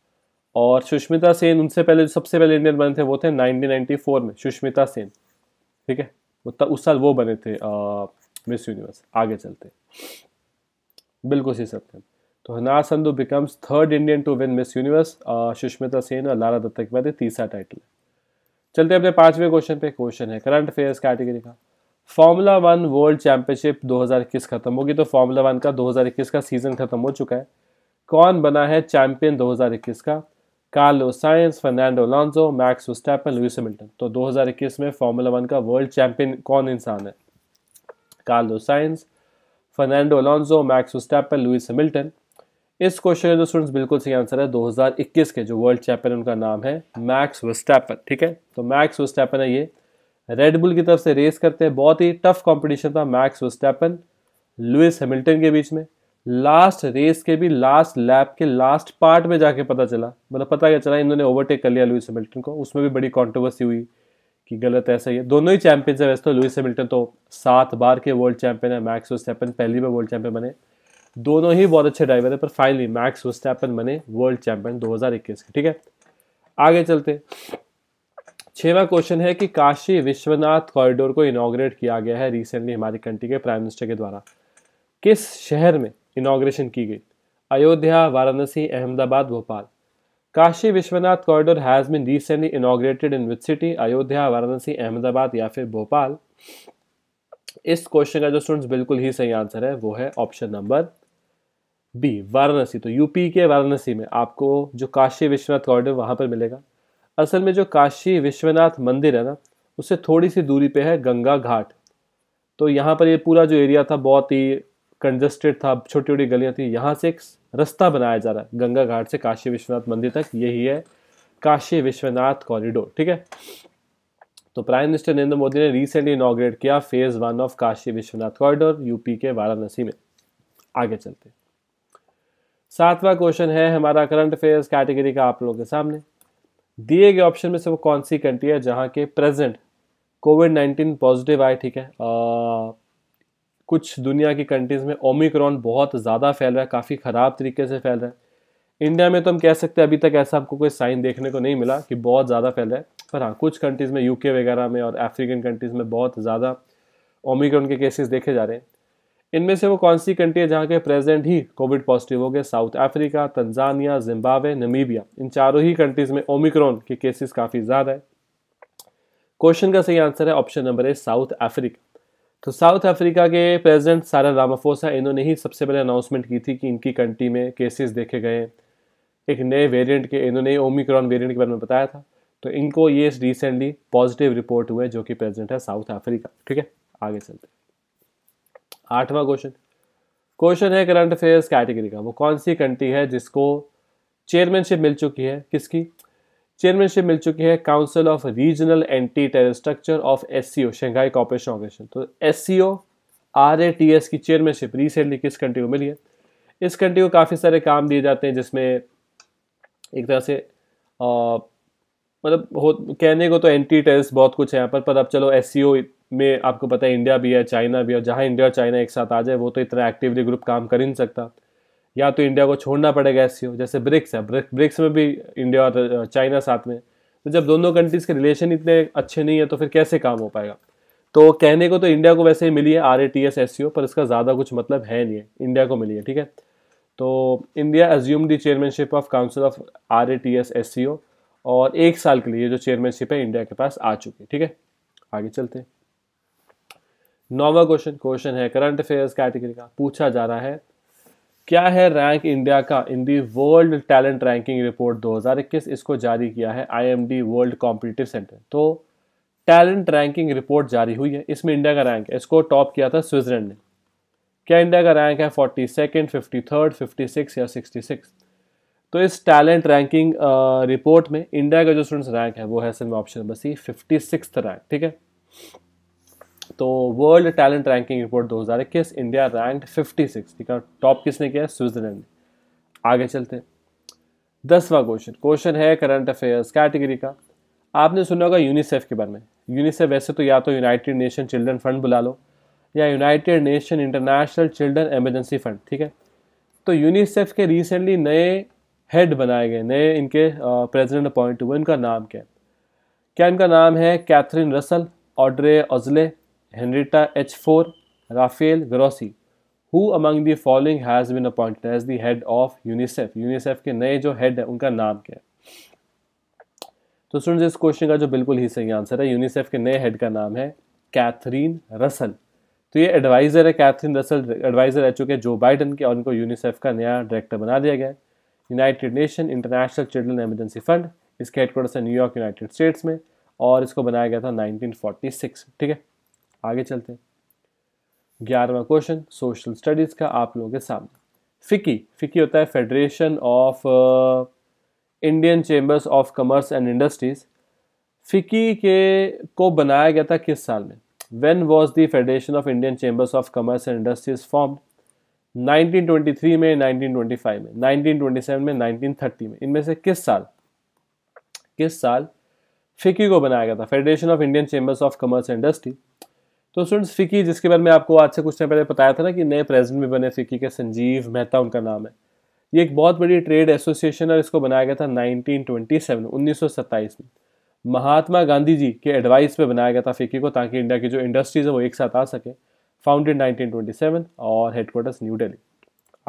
और सुष्मिता सेन उनसे पहले जो सबसे पहले इंडियन बने थे वो थे 1994 में सुष्मिता सेन ठीक है उस साल वो बने थे मिस यूनिवर्स आगे चलते बिल्कुल सही सत्यम तो हनार Sandhu becomes third Indian to win Miss Universe Sushmita Sen और लारा दत्ता के बाद तीसरा टाइटल चलते अपने पांचवें क्वेश्चन पे क्वेश्चन है करंट अफेयर्स कैटेगरी का फॉर्मूला वन वर्ल्ड चैंपियनशिप 2021 खत्म होगी तो फॉर्मूला वन का 2021 का सीजन खत्म हो चुका है कौन बना है चैंपियन 2021 का Carlos Sainz Fernando Alonso Max Verstappen Lewis Hamilton तो 2021 में फॉर्मूला वन का वर्ल्ड चैंपियन कौन इंसान है Carlos Sainz Fernando Alonso Max Verstappen Lewis Hamilton इस क्वेश्चन का जो स्टूडेंट्स बिल्कुल सही आंसर है 2021 के जो वर्ल्ड चैंपियन उनका नाम है मैक्स वस्टैपन ठीक है तो मैक्स वस्टैपन है ये रेडबुल की तरफ से रेस करते हैं बहुत ही टफ कॉम्पिटिशन था मैक्स वस्टैपन लुइस हैमिल्टन के बीच में लास्ट रेस के भी लास्ट लैप के लास्ट पार्ट में जाके पता चला मतलब पता क्या चला इन्होंने ओवरटेक कर लिया लुइस हैमिल्टन को उसमें भी बड़ी कॉन्ट्रोवर्सी हुई कि गलत ऐसा ही है दोनों ही चैंपियंस है वैसे तो लुइस हैमिल्टन तो सात बार के वर्ल्ड चैंपियन है मैक्स वेस्टैपन पहली बार वर्ल्ड चैंपियन बने दोनों ही बहुत अच्छे ड्राइवर है पर फाइनली मैक्स वेस्टैपन बने वर्ल्ड चैंपियन 2021 के ठीक है आगे चलते छेवा क्वेश्चन है कि काशी विश्वनाथ कॉरिडोर को इनाग्रेट किया गया है रिसेंटली हमारी कंट्री के प्राइम मिनिस्टर के द्वारा किस शहर में इनाग्रेशन की गई Ayodhya Varanasi Ahmedabad Bhopal Kashi Vishwanath corridor has been recently inaugurated in which city Ayodhya Varanasi Ahmedabad या फिर भोपाल इस क्वेश्चन का जो स्टूडेंट्स बिल्कुल ही सही आंसर है वो है ऑप्शन नंबर बी वाराणसी तो यूपी के वाराणसी में आपको जो काशी विश्वनाथ कॉरिडोर वहाँ पर मिलेगा असल में जो काशी विश्वनाथ मंदिर है ना उससे थोड़ी सी दूरी पे है गंगा घाट तो यहाँ पर ये पूरा जो एरिया था बहुत ही कंजस्टेड था छोटी छोटी गलियाँ थी यहाँ से एक रास्ता बनाया जा रहा है गंगा घाट से काशी विश्वनाथ मंदिर तक यही है काशी विश्वनाथ कॉरिडोर ठीक है तो प्राइम मिनिस्टर नरेंद्र मोदी ने रिसेंटली इनाग्रेट किया phase one of Kashi Vishwanath corridor UP के वाराणसी में आगे चलते सातवा क्वेश्चन है हमारा करंट अफेयर्स कैटेगरी का आप लोगों के सामने दिए गए ऑप्शन में से वो कौन सी कंट्री है जहाँ के प्रेजेंट कोविड नाइन्टीन पॉजिटिव आए ठीक है आ, कुछ दुनिया की कंट्रीज़ में ओमिक्रॉन बहुत ज़्यादा फैल रहा है काफ़ी ख़राब तरीके से फैल रहा है इंडिया में तो हम कह सकते हैं अभी तक ऐसा आपको कोई साइन देखने को नहीं मिला कि बहुत ज़्यादा फैल रहा है पर हाँ कुछ कंट्रीज़ में यूके वगैरह में और अफ्रीकन कंट्रीज़ में बहुत ज़्यादा ओमिक्रॉन के केसेस देखे जा रहे हैं इनमें से वो कौन सी कंट्री है जहाँ के प्रेजेंट ही कोविड पॉजिटिव हो गए South Africa Tanzania Zimbabwe Namibia इन चारों ही कंट्रीज़ में ओमिक्रॉन के केसेस काफ़ी ज़्यादा है क्वेश्चन का सही आंसर है option number A South Africa तो साउथ अफ्रीका के प्रेसिडेंट सारा रामाफोसा इन्होंने ही सबसे पहले अनाउंसमेंट की थी कि इनकी कंट्री में केसेस देखे गए एक नए वेरिएंट के इन्होंने ओमिक्रॉन वेरिएंट के बारे में बताया था तो इनको ये रिसेंटली पॉजिटिव रिपोर्ट हुए जो कि प्रेसिडेंट है साउथ अफ्रीका ठीक है आगे चलते आठवां क्वेश्चन क्वेश्चन है करंट अफेयर्स कैटेगरी का वो कौन सी कंट्री है जिसको चेयरमैनशिप मिल चुकी है किसकी चेयरमैनशिप मिल चुकी है council of regional anti terror structure of S C Shanghai Cooperation Organisation तो S C O R A T S की चेयरमैनशिप रिसेंटली किस कंट्री को मिली है इस कंट्री को काफ़ी सारे काम दिए जाते हैं जिसमें एक तरह से मतलब हो कहने को तो एंटी टेरिस बहुत कुछ है यहाँ पर पर अब चलो एस सी ओ में आपको पता है इंडिया भी है चाइना भी है जहाँ इंडिया और चाइना एक साथ आ जाए वो तो इतना एक्टिवली ग्रुप काम कर ही नहीं सकता या तो इंडिया को छोड़ना पड़ेगा एस जैसे ब्रिक्स है ब्रिक्स में भी इंडिया और चाइना साथ में तो जब दोनों कंट्रीज़ के रिलेशन इतने अच्छे नहीं है तो फिर कैसे काम हो पाएगा तो कहने को तो इंडिया को वैसे ही मिली है R A T S S पर इसका ज़्यादा कुछ मतलब है नहीं है इंडिया को मिली है ठीक है तो India assume the chairmanship of council of R A T S S C O और एक साल के लिए जो चेयरमैनशिप है इंडिया के पास आ चुकी है ठीक है आगे चलते हैं नौवा क्वेश्चन क्वेश्चन है करंट अफेयर्स कैटेगरी का पूछा जा रहा है क्या है रैंक इंडिया का in the world talent ranking report 2021 इसको जारी किया है आईएमडी वर्ल्ड कॉम्पिटिटिव सेंटर तो टैलेंट रैंकिंग रिपोर्ट जारी हुई है इसमें इंडिया का रैंक है इसको टॉप किया था स्विट्जरलैंड ने क्या इंडिया का रैंक है forty second fifty third fifty six या सिक्सटी सिक्स तो इस टैलेंट रैंकिंग रिपोर्ट में इंडिया का जो स्टूडेंट्स रैंक है वो है में option number C fifty six rank ठीक है तो world talent ranking report 2021 India rank 56 ठीक है टॉप किसने किया है स्विट्जरलैंड आगे चलते दसवा क्वेश्चन क्वेश्चन है करंट अफेयर्स कैटेगरी का आपने सुना होगा यूनिसेफ के बारे में यूनिसेफ वैसे तो या तो यूनाइटेड नेशन चिल्ड्रन फंड बुला लो या United Nation International Children Emergency Fund ठीक है तो यूनिसेफ के रिसेंटली नए हेड बनाए गए नए इनके प्रेसिडेंट अपॉइंट हुए इनका नाम क्या है क्या इनका नाम है Catherine Russell Audrey Azoulay Henrietta H4, Rafael Grossi. Who among the following has been appointed as the head of UNICEF? UNICEF के नए जो head है उनका नाम क्या है तो स्टूडेंट इस क्वेश्चन का जो बिल्कुल ही सही आंसर है यूनिसेफ के नए हेड का नाम है कैथरीन रसल तो ये एडवाइज़र है कैथरीन रसल एडवाइज़र रह चुके हैं जो बाइडन के और उनको यूनिसेफ का नया डायरेक्टर बना दिया गया है United Nation International Children Emergency Fund इसके हेडक्वार्टर्स है न्यूयॉर्क यूनाइटेड स्टेट्स में और इसको बनाया गया था सिक्स ठीक है आगे चलते हैं ग्यारहवा क्वेश्चन सोशल स्टडीज़ का आप लोगों के सामने फिकी फिकी होता है Federation of Indian Chambers of Commerce and Industries FICCI के को बनाया गया था किस साल में when was the Federation of Indian Chambers of commerce and industries formed 1923 में 1925 में 1927 में 1930 में इनमें से किस साल किस साल फिकी को बनाया गया था Federation of Indian Chambers of Commerce industry तो स्टूडेंट्स फिकी जिसके बारे में आपको आज से कुछ टाइम पहले बताया था ना कि नए प्रेसिडेंट भी बने फिकी के संजीव मेहता उनका नाम है ये एक बहुत बड़ी ट्रेड एसोसिएशन और इसको बनाया गया था 1927 1927 में महात्मा गांधी जी के एडवाइस पे बनाया गया था फिकी को ताकि इंडिया की जो इंडस्ट्रीज है वो एक साथ आ सके फाउंडेड 1927 और हेडक्वार्टर्स न्यू डेली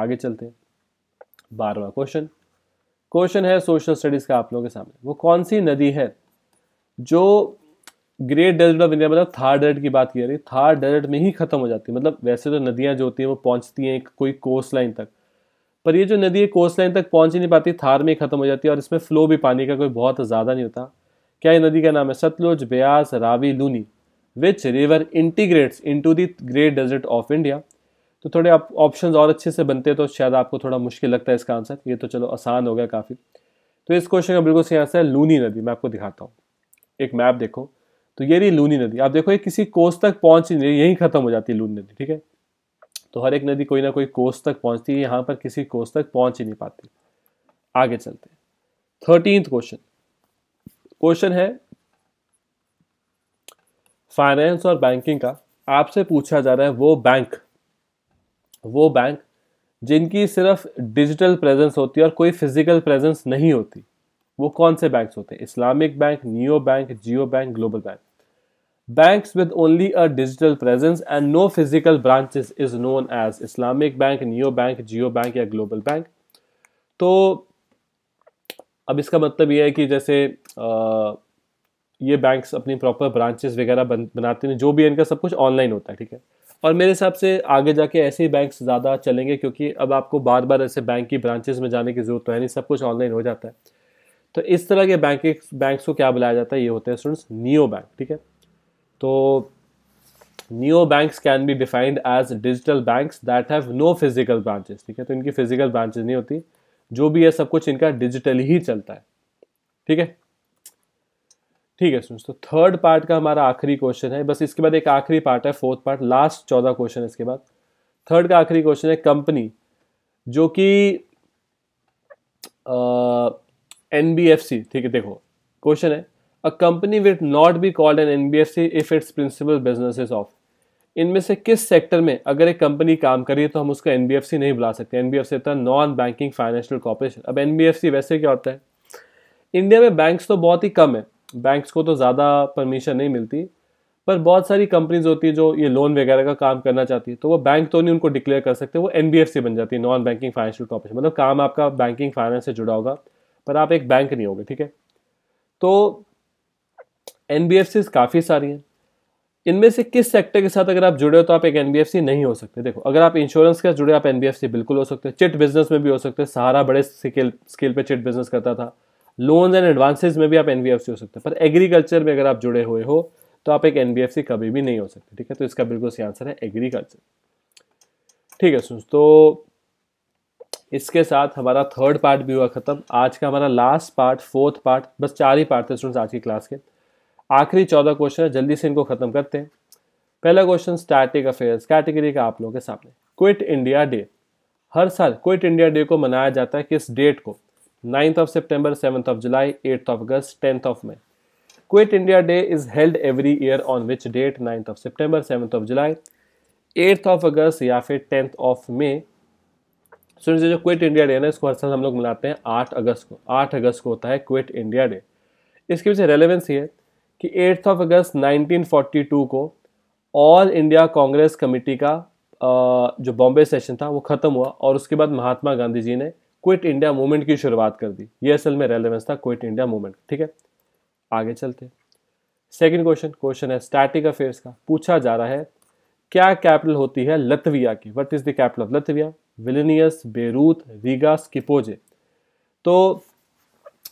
आगे चलते हैं बारहवा क्वेश्चन क्वेश्चन है सोशल स्टडीज़ का आप लोगों के सामने वो कौन सी नदी है जो ग्रेट डेजर्ट ऑफ इंडिया मतलब थार डेजर्ट की बात की जा रही है थार डेजर्ट में ही खत्म हो जाती है मतलब वैसे तो नदियाँ जो होती हैं वो पहुँचती हैं कोई कोस्ट लाइन तक पर ये जो नदी है कोस्ट लाइन तक पहुँच ही नहीं पाती थार में ही खत्म हो जाती है और इसमें फ्लो भी पानी का कोई बहुत ज़्यादा नहीं होता क्या ये नदी का नाम है Sutlej Beas Ravi Luni which river integrates into great desert of India तो थोड़े आप ऑप्शन और अच्छे से बनते तो शायद आपको थोड़ा मुश्किल लगता है इसका आंसर ये तो चलो आसान हो गया काफ़ी तो इस क्वेश्चन का बिल्कुल सही आंसर है लूनी नदी मैं आपको दिखाता हूँ एक मैप देखो तो ये रही लूनी नदी आप देखो ये किसी कोस तक पहुंच नहीं यही खत्म हो जाती है लूनी नदी ठीक है तो हर एक नदी कोई ना कोई कोस तक पहुंचती है यहां पर किसी कोस तक पहुंच ही नहीं पाती आगे चलते थर्टींथ थर्टीन क्वेश्चन क्वेश्चन है फाइनेंस और बैंकिंग का आपसे पूछा जा रहा है वो बैंक वो बैंक जिनकी सिर्फ डिजिटल प्रेजेंस होती है और कोई फिजिकल प्रेजेंस नहीं होती वो कौन से बैंक होते हैं Islamic bank neo bank Jio bank global bank Banks with only a digital presence and no physical branches is known as Islamic Bank, Neo Bank, Geo Bank or Global Bank. तो अब इसका मतलब ये है कि जैसे आ, ये बैंक्स अपनी प्रॉपर ब्रांचेस वगैरह बन, बनाते हैं जो भी इनका सब कुछ ऑनलाइन होता है ठीक है और मेरे हिसाब से आगे जाके ऐसे ही बैंक्स ज़्यादा चलेंगे क्योंकि अब आपको बार बार ऐसे बैंक की ब्रांचेस में जाने की ज़रूरत तो है नहीं सब कुछ ऑनलाइन हो जाता है तो इस तरह के बैंक बैंक्स को क्या बुलाया जाता है ये होते हैं स्टूडेंट्स नियो बैंक ठीक है तो new banks can be defined as digital banks that have no physical branches ठीक है तो इनकी फिजिकल ब्रांचेस नहीं होती जो भी है सब कुछ इनका डिजिटल ही चलता है ठीक है ठीक है स्टूडेंट्स तो थर्ड पार्ट का हमारा आखिरी क्वेश्चन है बस इसके बाद एक आखिरी पार्ट है फोर्थ पार्ट लास्ट चौदह क्वेश्चन इसके बाद थर्ड का आखिरी क्वेश्चन है कंपनी जो कि एन ठीक है देखो क्वेश्चन है a company will not be called an NBFC if its principal business is of इनमें से किस सेक्टर में अगर एक कंपनी काम कर रही है तो हम उसको एनबीएफसी नहीं बुला सकते एनबीएफसी होता है नॉन बैंकिंग फाइनेंशियल कॉपरेशन अब एनबीएफसी वैसे क्या होता है इंडिया में बैंक्स तो बहुत ही कम है बैंक्स को तो ज़्यादा परमिशन नहीं मिलती पर बहुत सारी कंपनीज होती है जो ये लोन वगैरह का काम करना चाहती है तो वो बैंक तो नहीं उनको डिक्लेयर कर सकते वो एन बन जाती है नॉन बैंकिंग फाइनेंशियल कॉपरेशन मतलब काम आपका बैंकिंग फाइनेंस से जुड़ा होगा पर आप एक बैंक नहीं होगे ठीक है तो एन काफ़ी सारी हैं इनमें से किस सेक्टर के साथ अगर आप जुड़े हो तो आप एक एन नहीं हो सकते देखो अगर आप इंश्योरेंस के साथ जुड़े आप एन बिल्कुल हो सकते हैं चिट बिजनेस में भी हो सकते हैं सहारा बड़े स्केल स्केल पर चिट बिजनेस करता था लोन्स एंड एडवांसेज में भी आप एन हो सकते हैं पर एग्रीकल्चर में अगर आप जुड़े हुए हो तो आप एक एन कभी भी नहीं हो सकते ठीक है तो इसका बिल्कुल सही आंसर है एग्रीकल्चर ठीक है सुन तो इसके साथ हमारा थर्ड पार्ट भी हुआ खत्म आज का हमारा लास्ट पार्ट फोर्थ पार्ट बस चार ही पार्ट थे स्टूडेंट्स आज की क्लास के आखिरी चौदह क्वेश्चन है जल्दी से इनको खत्म करते हैं पहला क्वेश्चन स्टैटिक अफेयर्स कैटेगरी का आप लोगों के सामने क्विट इंडिया डे हर साल क्विट इंडिया डे को मनाया जाता है किस डेट को ninth of September seventh of July eighth of August tenth of May Quit India Day is held every year on which date ninth of September seventh of July eighth of August या फिर tenth of May सुन जो quit India day है ना इसको हर साल हम लोग मनाते हैं आठ अगस्त को आठ अगस्त को होता है क्विट इंडिया डे इसके पीछे रेलिवेंस ये है कि एट्थ ऑफ अगस्त 1942 को ऑल इंडिया कांग्रेस कमेटी का जो बॉम्बे सेशन था वो ख़त्म हुआ और उसके बाद महात्मा गांधी जी ने क्विट इंडिया मूवमेंट की शुरुआत कर दी ये असल में रेलेवेंस था क्विट इंडिया मूवमेंट ठीक है आगे चलते सेकेंड क्वेश्चन क्वेश्चन है स्टैटिक अफेयर्स का पूछा जा रहा है क्या कैपिटल होती है लतविया की what is the capital of Latvia Vilnius Beirut Riga Skopje तो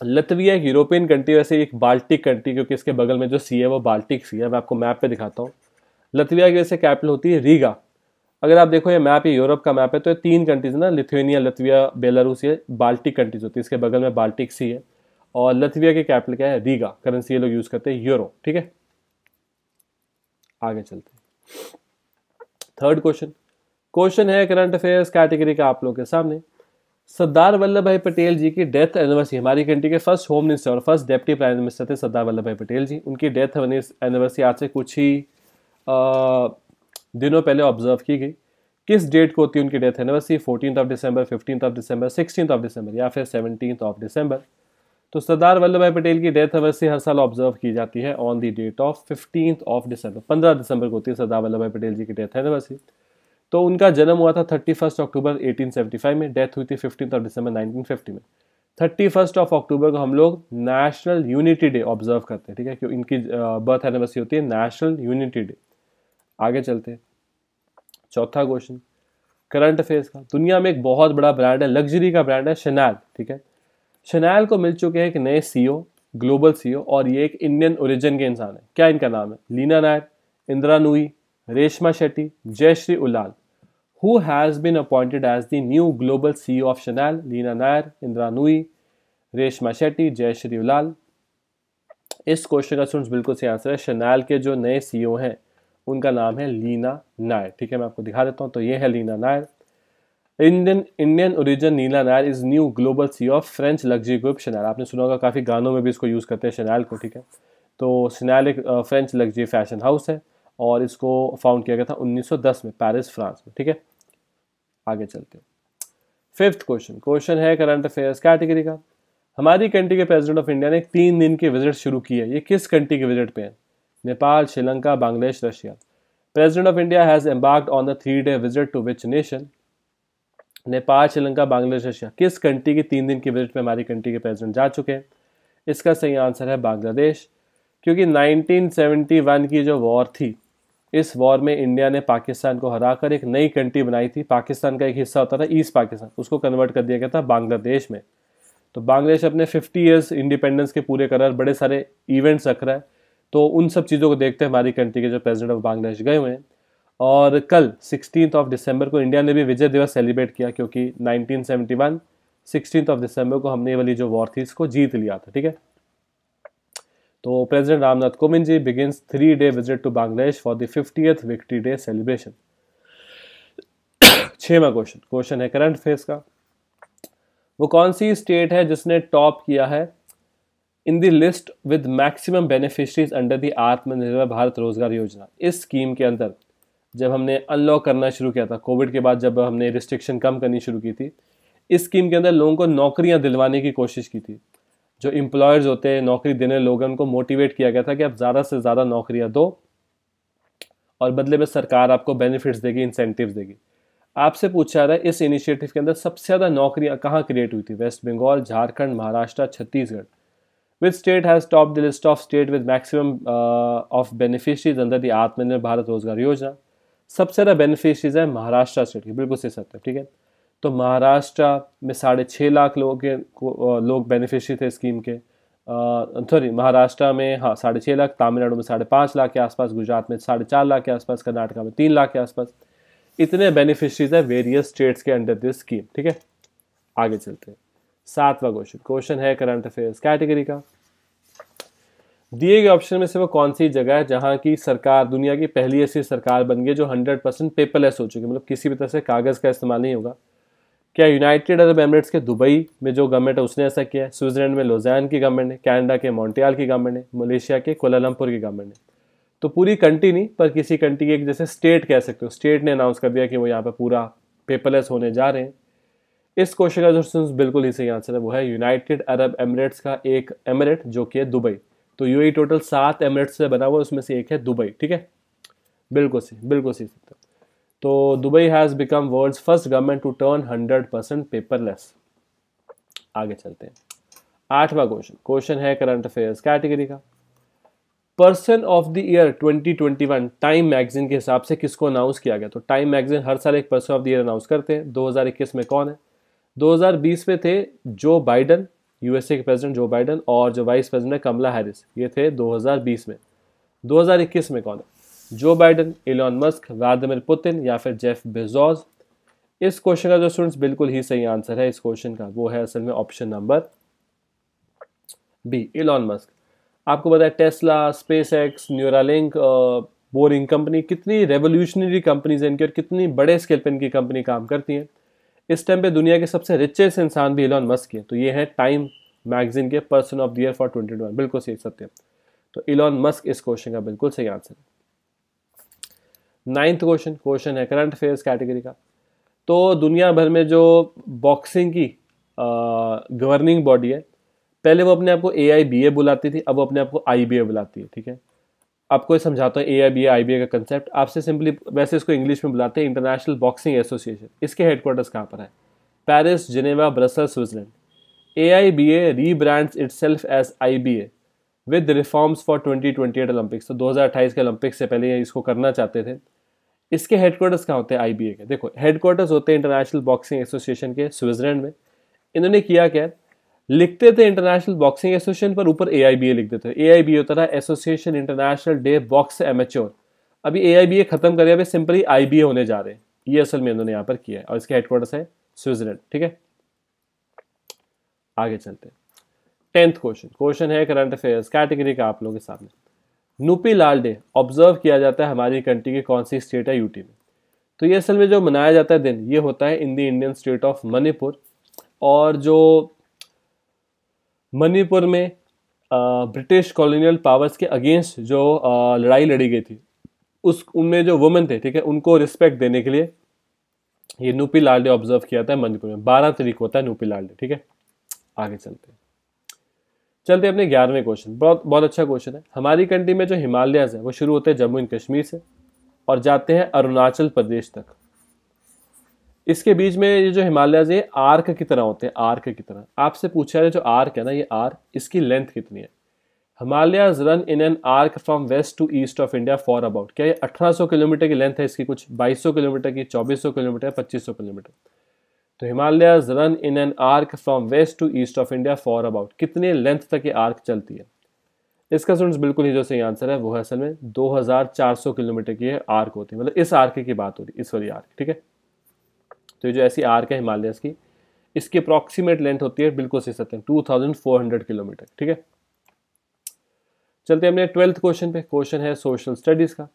लतविया एक यूरोपियन कंट्री वैसे एक बाल्टिक कंट्री क्योंकि इसके बगल में जो सी है वो बाल्टिक सी है मैं आपको मैप पे दिखाता हूँ लतविया की वैसे कैपिटल होती है रीगा अगर आप देखो ये मैप ये यूरोप का मैप है तो ये तीन कंट्रीज ना लिथुनिया लतविया बेलारूस ये बाल्टिक कंट्रीज होती है इसके बगल में बाल्टिक सी है और लतविया की कैपिटल क्या है रीगा करेंसी ये लोग यूज़ करते हैं यूरो ठीक है आगे चलते हैं थर्ड क्वेश्चन क्वेश्चन है करंट अफेयर्स कैटेगरी का आप लोग के सामने सरदार वल्लभ भाई पटेल जी की डेथ एनिवर्सरी हमारी कंट्री के फर्स्ट होम मिनिस्टर और फर्स्ट डेप्टी प्राइम मिनिस्टर थे सरदार वल्लभ भाई पटेल जी उनकी डेथ एनिवर्सरी आज से कुछ ही आ, दिनों पहले ऑब्जर्व की गई किस डेट को होती है उनकी death anniversary fourteen of December fifteen of December sixteen of December या फिर सेवनटीन ऑफ दिसंबर तो सरदार वल्लभ भाई पटेल की डेथ एनिवर्सरी हर साल ऑब्जर्व की जाती है on the date of fifteen of December पंद्रह दिसंबर को होती है सरदार वल्लभ भाई पटेल जी की डेथ एनिवर्सरी तो उनका जन्म हुआ था thirty first October eighteen five में डेथ हुई थी फिफ्टीन ऑफ दिसंबर फिफ्टी में थर्टी फर्स्ट ऑफ अक्टूबर को हम लोग नेशनल यूनिटी डे ऑब्जर्व करते हैं ठीक है क्यों इनकी बर्थ एनिवर्सरी होती है नेशनल यूनिटी डे आगे चलते हैं चौथा क्वेश्चन करंट अफेयर्स का दुनिया में एक बहुत बड़ा ब्रांड है लग्जरी का ब्रांड है शनैल ठीक है शनैल को मिल चुके हैं एक नए सी ग्लोबल सी और ये एक इंडियन ओरिजिन के इंसान है क्या इनका नाम है Leena Nair Indra Nooyi Reshma Shetty, Jayashri Ulal, who has been appointed as the new global CEO of Chanel, Lina Nair, Indra Nui, Reshma Shetty, Jayashri Ulal. इस क्वेश्चन का स्टूडेंट्स बिल्कुल सही आंसर है शनैल के जो नए सीईओ e हैं उनका नाम है लीना नायर ठीक है मैं आपको दिखा देता हूँ तो ये है Leena Nair Indian Indian origin नीला Nair is new global CEO of French luxury group Chanel आपने सुना होगा काफ़ी गानों में भी इसको यूज़ करते हैं शनैल को ठीक है तो शनैल एक फ्रेंच लग्जरी फैशन हाउस है और इसको फाउंड किया गया था 1910 में पेरिस फ्रांस में ठीक है आगे चलते हैं फिफ्थ क्वेश्चन क्वेश्चन है करंट अफेयर्स कैटेगरी का हमारी कंट्री के प्रेसिडेंट ऑफ इंडिया ने तीन दिन की विजिट शुरू की है ये किस कंट्री के विजिट पे है Nepal Sri Lanka Bangladesh Russia president of India has embark on the three day visit to which nation Nepal Sri Lanka Bangladesh Russia किस कंट्री की तीन दिन की विजिट पर हमारी कंट्री के प्रेजिडेंट जा चुके हैं इसका सही आंसर है बांग्लादेश क्योंकि 1971 की जो वॉर थी इस वॉर में इंडिया ने पाकिस्तान को कर एक नई कंट्री बनाई थी पाकिस्तान का एक हिस्सा होता था ईस्ट पाकिस्तान उसको कन्वर्ट कर दिया गया था बांग्लादेश में तो बांग्लादेश अपने 50 इयर्स इंडिपेंडेंस के पूरे कर बड़े सारे इवेंट्स रख रहा है तो उन सब चीज़ों को देखते हैं हमारी कंट्री के जो प्रेसिडेंट ऑफ बांग्लादेश गए हुए हैं और कल सिक्सटीन ऑफ दिसंबर को इंडिया ने भी विजय दिवस सेलिब्रेट किया क्योंकि नाइनटीन सेवेंटी ऑफ दिसंबर को हमने वाली जो वॉर थी इसको जीत लिया था ठीक है तो president Ram Nath Kovind ji begins three day visit to Bangladesh for the fiftieth victory day celebration छेवा क्वेश्चन क्वेश्चन है करंट फेस का वो कौन सी स्टेट है जिसने टॉप किया है in the list with maximum beneficiaries under the Atmanirbhar Bharat रोजगार योजना इस स्कीम के अंदर जब हमने अनलॉक करना शुरू किया था कोविड के बाद जब हमने रिस्ट्रिक्शन कम करनी शुरू की थी इस स्कीम के अंदर लोगों को नौकरियां दिलवाने की कोशिश की थी जो एम्प्लॉयर्स होते हैं नौकरी देने लोग हैं उनको मोटिवेट किया गया था कि आप ज़्यादा से ज़्यादा नौकरियाँ दो और बदले में सरकार आपको बेनिफिट्स देगी इंसेंटिव देगी आपसे पूछा जा रहा है इस इनिशिएटिव के अंदर सबसे ज़्यादा नौकरियाँ कहाँ क्रिएट हुई थी West Bengal Jharkhand Maharashtra Chhattisgarh which state has top the list of state with maximum of beneficiaries under the आत्मनिर्भर भारत रोजगार योजना सबसे ज़्यादा बेनिफिशरीज है महाराष्ट्र स्टेट की बिल्कुल सही सत्य ठीक है तो महाराष्ट्र में साढ़े छः लाख लोगों के लोग बेनिफिशरी थे स्कीम के सॉरी महाराष्ट्र में हाँ साढ़े छः लाख तमिलनाडु में साढ़े पाँच लाख के आसपास गुजरात में साढ़े चार लाख के आसपास कर्नाटका में तीन लाख के आसपास इतने बेनिफिशरीज है वेरियस स्टेट्स के अंडर दिस स्कीम ठीक है आगे चलते हैं सातवां क्वेश्चन क्वेश्चन है करंट अफेयर्स कैटेगरी का दिए गए ऑप्शन में से वो कौन सी जगह है जहाँ की सरकार दुनिया की पहली ऐसी सरकार बन गई जो 100 परसेंट पेपरलेस हो चुकी है मतलब किसी भी तरह से कागज़ का इस्तेमाल नहीं होगा क्या यूनाइटेड अरब एमरेट्स के दुबई में जो गवर्नमेंट है उसने ऐसा किया है स्विट्जरलैंड में लोजैन की गवर्नमेंट ने कैनेडा के मॉन्टियाल की गवर्नमेंट ने मलेशिया के कोलालमपुर की गवर्नमेंट ने तो पूरी कंट्री नहीं पर किसी कंट्री के एक जैसे स्टेट कह सकते हो स्टेट ने अनाउंस कर दिया कि वो यहाँ पर पूरा पेपरलेस होने जा रहे हैं इस क्वेश्चन का जो बिल्कुल ही सही आंसर है वो है यूनाइटेड अरब एमरेट्स का एक एमरेट जो कि है दुबई तो यू टोटल सात एमरेट्स से बना हुआ उसमें से एक है दुबई ठीक है बिल्कुल सही बिल्कुल सही सकते तो Dubai has become world's first government to turn hundred percent paperless आगे चलते हैं आठवां क्वेश्चन क्वेश्चन है करंट अफेयर्स कैटेगरी का person of the year 2021 Time magazine के हिसाब से किसको अनाउंस किया गया तो टाइम मैगजीन हर साल एक person of the year announce करते हैं 2021 में कौन है 2020 में थे जो बाइडन यूएसए के प्रेसिडेंट जो बाइडन और जो वाइस प्रेसिडेंट है कमला हैरिस ये थे 2020 में 2021 में कौन है Joe Biden Elon Musk Vladimir Putin या फिर जेफ बेजोज इस क्वेश्चन का जो स्टूडेंट्स बिल्कुल ही सही आंसर है इस क्वेश्चन का वो है असल में option number B Elon Musk आपको पता है Tesla SpaceX Neuralink Boring Company कितनी रेवोल्यूशनरी कंपनीज हैं इनकी और कितनी बड़े स्केल पर इनकी कंपनी काम करती है इस टाइम पे दुनिया के सबसे रिचेस्ट इंसान भी इलॉन मस्क है तो ये है टाइम मैगजीन के person of the year for twenty बिल्कुल सही सत्य तो इलॉन मस्क इस क्वेश्चन का बिल्कुल सही आंसर है नाइन्थ क्वेश्चन क्वेश्चन है करंट अफेयर्स कैटेगरी का तो दुनिया भर में जो बॉक्सिंग की गवर्निंग बॉडी है पहले वो अपने आप को ए आई बी ए बुलाती थी अब वो अपने आप को आई बी ए बुलाती है ठीक है आपको ये समझाता हूँ ए I B A I B ए का कंसेप्ट आपसे सिंपली वैसे इसको इंग्लिश में बुलाते हैं इंटरनेशनल बॉक्सिंग एसोसिएशन इसके हेडक्वार्टर्स कहाँ पर है Paris Geneva Brussels Switzerland A I B A rebrands itself as I B A with reforms for twenty twenty eight Olympics तो दो हज़ार अट्ठाईस के ओलंपिक्स से पहले इसको करना चाहते थे इसके हेडक्वार्टर्स कहाँ होते हैं आई के देखो हेडक्वार्टर्स होते हैं इंटरनेशनल बॉक्सिंग एसोसिएशन के स्विट्जरलैंड में इन्होंने किया क्या लिखते थे इंटरनेशनल बॉक्सिंग एसोसिएशन पर ऊपर ए लिखते थे ए होता था Association Internationale de Boxe Amateur अभी ए आई खत्म करे अभी सिंपली आई होने जा रहे हैं ये असल में इन्होंने यहाँ पर किया है और इसके हेडक्वार्टर्स है स्विट्जरलैंड ठीक है आगे चलते हैं टेंथ क्वेश्चन क्वेश्चन है करंट अफेयर्स कैटेगरी का आप लोगों के सामने नूपी लाल डे ऑब्जर्व किया जाता है हमारी कंट्री की कौन सी स्टेट है यूटी में तो ये असल में जो मनाया जाता है दिन ये होता है in the Indian state of Manipur और जो मणिपुर में ब्रिटिश कॉलोनियल पावर्स के अगेंस्ट जो आ, लड़ाई लड़ी गई थी उस उनमें जो वुमेन थे ठीक है उनको रिस्पेक्ट देने के लिए ये नूपी लाल डे ऑब्जर्व किया जाता है मणिपुर में बारह तरीक होता है नूपी लाल डे ठीक है आगे चलते हैं चलते अपने ग्यारहवें क्वेश्चन बहुत बहुत अच्छा क्वेश्चन है हमारी कंट्री में जो हिमालयाज है वो शुरू होते हैं जम्मू एंड कश्मीर से और जाते हैं अरुणाचल प्रदेश तक इसके बीच में ये जो हिमालयाज ये आर्क की तरह होते हैं आर्क की तरह आपसे पूछा है जो आर्क है ना ये आर्क इसकी लेंथ कितनी है Himalayas run in an arc from west to east of India for about क्या ये अठारह किलोमीटर की लेंथ है इसकी कुछ 2200 किलोमीटर की 2400 किलोमीटर सौ किलोमीटर तो Himalayas run in an arc from west to east of India for about कितने लेंथ तक ये आर्क चलती है इसका स्टूडेंट्स बिल्कुल ही जो सही आंसर है वो है असल में 2400 किलोमीटर की है आर्क होती है मतलब इस आर्क की बात हो रही है इस वाली आर्क ठीक है तो ये जो ऐसी आर्क है हिमालयस की इसकी अप्रॉक्सीमेट लेंथ होती है बिल्कुल सही सकते हैं टू किलोमीटर ठीक है चलते हैं हमने ट्वेल्थ क्वेश्चन पे क्वेश्चन है सोशल स्टडीज़ का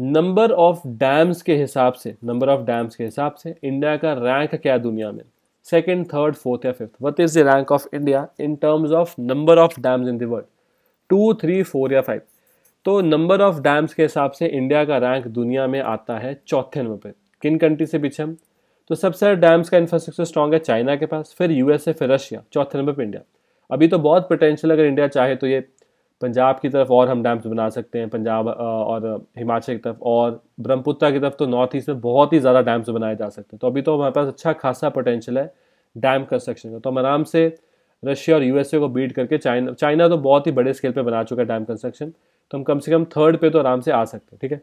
नंबर ऑफ डैम्स के हिसाब से नंबर ऑफ डैम्स के हिसाब से इंडिया का रैंक क्या है दुनिया में सेकेंड थर्ड फोर्थ या fifth what is the rank of India in terms of number of dams in world world two three four या फाइव तो नंबर ऑफ डैम्स के हिसाब से इंडिया का रैंक दुनिया में आता है चौथे नंबर पर किन कंट्री से पीछे हम तो सबसे ज़्यादा डैम्स का इंफ्रास्ट्रक्चर स्ट्रांग है चाइना के पास फिर यूएसए फिर रशिया चौथे नंबर पर इंडिया अभी तो बहुत पोटेंशियल अगर इंडिया चाहे तो ये पंजाब की तरफ और हम डैम्स बना सकते हैं पंजाब और हिमाचल की तरफ और ब्रह्मपुत्र की तरफ तो नॉर्थ ईस्ट में बहुत ही ज़्यादा डैम्स बनाए जा सकते हैं तो अभी तो हमारे पास अच्छा खासा पोटेंशियल है डैम कंस्ट्रक्शन का तो हम आराम से रशिया और यूएसए को बीट करके चाइना चाइना तो बहुत ही बड़े स्केल पर बना चुका है डैम कंस्ट्रक्शन तो हम कम से कम थर्ड पे तो आराम से आ सकते हैं ठीक है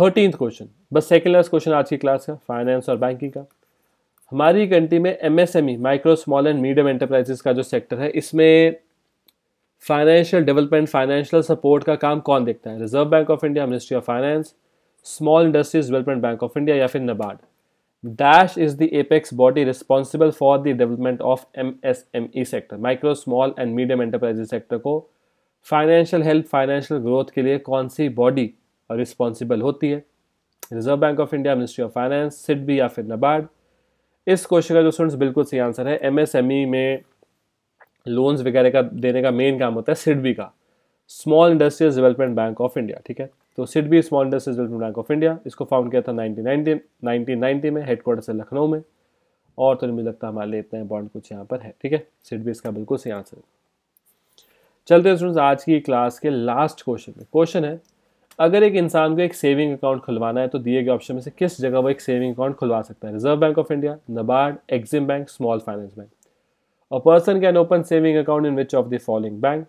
थर्टींथ क्वेश्चन बस सेकेंड लास्ट क्वेश्चन आज की क्लास का फाइनेंस और बैंकिंग का हमारी कंट्री में MSME micro small and medium enterprises का जो सेक्टर है इसमें फाइनेंशियल डेवलपमेंट फाइनेंशियल सपोर्ट का काम कौन देखता है Reserve bank of India Ministry of Finance Small Industries Development Bank of India या फिर NABARD apex body responsible for the development of M S M E sector micro small and medium enterprises sector को financial help financial growth के लिए कौन सी body responsible होती है Reserve bank of India Ministry of Finance SIDBI या फिर नबार्ड इस क्वेश्चन का जो स्टूडेंट्स बिल्कुल सही आंसर है एम एम एस ई में लोन्स वगैरह का देने का मेन काम होता है सिडबी का Small Industrial Development Bank of India ठीक है तो SIDBI Small Industrial Development Bank of India इसको फाउंड किया था नाइनटीन 1990 में हेडक्वार्टर से लखनऊ में और तो मुझे लगता है हमारे लिए बॉन्ड कुछ यहाँ पर है ठीक है सिडबी इसका बिल्कुल सही आंसर है चलते हैं स्टूडेंट्स आज की क्लास के लास्ट क्वेश्चन में क्वेश्चन है अगर एक इंसान को एक सेविंग अकाउंट खुलवाना है तो दिए गए ऑप्शन में से किस जगह वो एक सेविंग अकाउंट खुलवा सकता है Reserve bank of India NABARD EXIM Bank small finance bank a person can open saving account in which of the following bank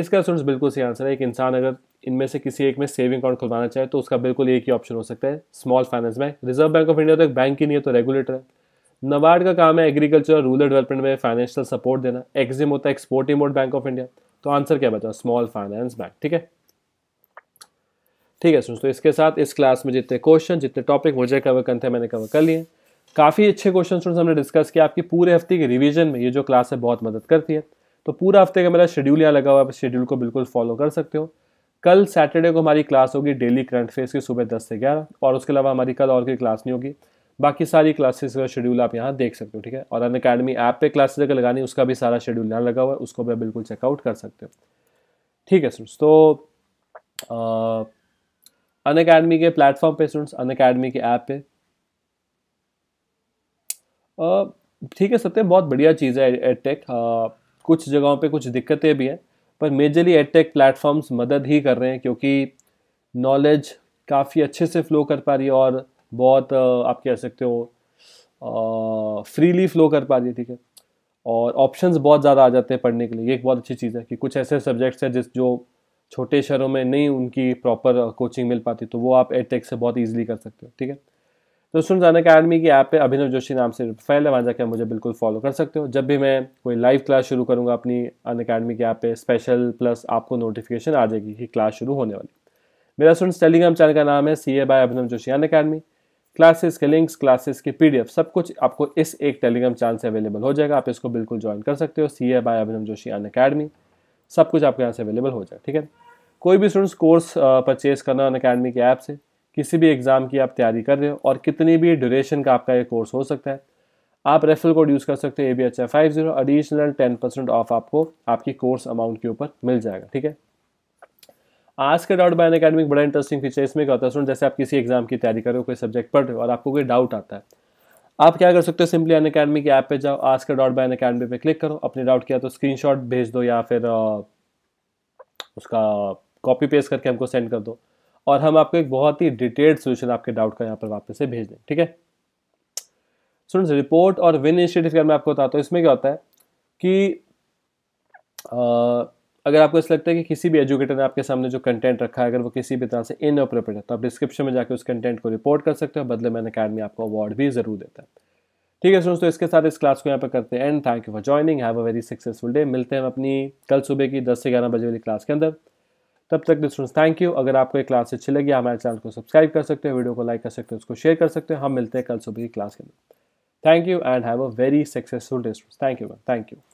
इसका स्टूडेंट्स बिल्कुल सही आंसर है एक इंसान अगर इनमें से किसी एक में सेविंग अकाउंट खुलवाना चाहे तो उसका बिल्कुल एक ही ऑप्शन हो सकता है small finance bank Reserve bank of India तो एक बैंक ही नहीं है तो रेगुलेटर है नबार्ड का काम है एग्रीकल्चर रूरल डेवलपमेंट में फाइनेंशियल सपोर्ट देना एक्जिम होता है export import bank of India तो आंसर क्या बचा स्मॉल फाइनेंस बैंक ठीक है ठीक है स्टूडेंट्स तो इसके साथ इस क्लास में जितने क्वेश्चन जितने टॉपिक मुझे कवर करते हैं मैंने कवर कर लिए काफ़ी अच्छे क्वेश्चन स्टूडेंट्स हमने डिस्कस किया आपकी पूरे हफ्ते के रिवीजन में ये जो क्लास है बहुत मदद करती है तो पूरा हफ्ते का मेरा शेड्यूल यहाँ लगा हुआ है आप शेड्यूल को बिल्कुल फॉलो कर सकते हो कल सैटरडे को हमारी क्लास होगी डेली करंट फेस की सुबह दस से ग्यारह और उसके अलावा हमारी कल और कोई क्लास नहीं होगी बाकी सारी क्लासेस का शेड्यूल आप यहाँ देख सकते हो ठीक है और अन अकेडमी ऐप पर क्लासेज अगर लगानी उसका भी सारा शेड्यूल यहाँ लगा हुआ है उसको भी बिल्कुल चेकआउट कर सकते हो ठीक है स्टूडेंट्स तो अन अकेडमी के प्लेटफॉर्म पे स्टूडेंट्स अन अकेडमी के ऐप पे ठीक है सत्य बहुत बढ़िया चीज़ है एडटेक कुछ जगहों पे कुछ दिक्कतें भी हैं पर मेजरली एडटेक प्लेटफॉर्म्स मदद ही कर रहे हैं क्योंकि नॉलेज काफ़ी अच्छे से फ्लो कर पा रही है और बहुत आप कह सकते हो फ्रीली फ्लो कर पा रही है ठीक है और ऑप्शंस बहुत ज़्यादा आ जाते हैं पढ़ने के लिए ये एक बहुत अच्छी चीज़ है कि कुछ ऐसे सब्जेक्ट्स हैं जिस जो छोटे शहरों में नहीं उनकी प्रॉपर कोचिंग मिल पाती तो वो आप एड से बहुत ईजिली कर सकते हो ठीक है तो स्टूडेंट्स अन अकेडमी की ऐप पे अभिनव जोशी नाम से फैल है वहाँ जाकर मुझे बिल्कुल फॉलो कर सकते हो जब भी मैं कोई लाइव क्लास शुरू करूँगा अपनी अन अकेडमी की ऐप पे स्पेशल प्लस आपको नोटिफिकेशन आ जाएगी कि क्लास शुरू होने वाली मेरा सुन टेलीग्राम चैनल का नाम है C A by Abhinav Joshi Unacademy classes के लिंक्स क्लासेस के पी सब कुछ आपको इस एक टेलीग्राम चैनल से अवेलेबल हो जाएगा आप इसको बिल्कुल ज्वाइन कर सकते हो C A by Abhinav Joshi Unacademy सब कुछ आपके यहाँ से अवेलेबल हो जाएगा ठीक है कोई भी स्टूडेंट्स कोर्स परचेज करना अन अकेडमी के ऐप से किसी भी एग्ज़ाम की आप तैयारी कर रहे हो और कितनी भी ड्यूरेशन का आपका ये कोर्स हो सकता है आप रेफरल कोड यूज़ कर सकते हो A B H five zero additional ten percent off आपको आपकी कोर्स अमाउंट के ऊपर मिल जाएगा ठीक है आज का डाउट बाय अकेडमिक बड़ा इंटरेस्टिंग फीचर इसमें क्या होता है जैसे आप किसी एग्जाम की तैयारी कर रहे हो कोई सब्जेक्ट पढ़ रहे हो और आपको कोई डाउट आता है आप क्या कर सकते हो सिंपली अन अकेडमी के ऐप पे जाओ आज का डॉट बाय अकेडमी पर क्लिक करो अपने डाउट किया तो स्क्रीनशॉट भेज दो या फिर उसका कॉपी पेस्ट करके हमको सेंड कर दो और हम आपको एक बहुत ही डिटेल्ड सोल्यूशन आपके डाउट का यहाँ पर वापस से भेज दें ठीक है स्टूडेंट्स रिपोर्ट और विन इनिशिएटिव का मैं आपको बताता हूँ इसमें क्या होता है कि आ, अगर आपको ऐसा लगता है कि किसी भी एजुकेटर ने आपके सामने जो कंटेंट रखा है अगर वो किसी भी तरह से इन है तो आप डिस्क्रिप्शन में जाकर उस कंटेंट को रिपोर्ट कर सकते हो बदले मैन अकेडमी आपको अवार्ड भी जरूर देता है ठीक है तो इसके साथ इस क्लास को यहाँ पर करते हैं and thank you for joining have a very successful day मिलते हैं हम अपनी कल सुबह की दस से ग्यारह बजे वाली क्लास के अंदर तब तक दिस थैंक यू अगर आपको ये क्लास अच्छी लगी हमारे चैनल को सब्सक्राइब कर सकते हो वीडियो को लाइक कर सकते हो उसको शेयर कर सकते हो हम मिलते हैं कल सुबह की क्लास के अंदर thank you and have a very successful distance thank you thank you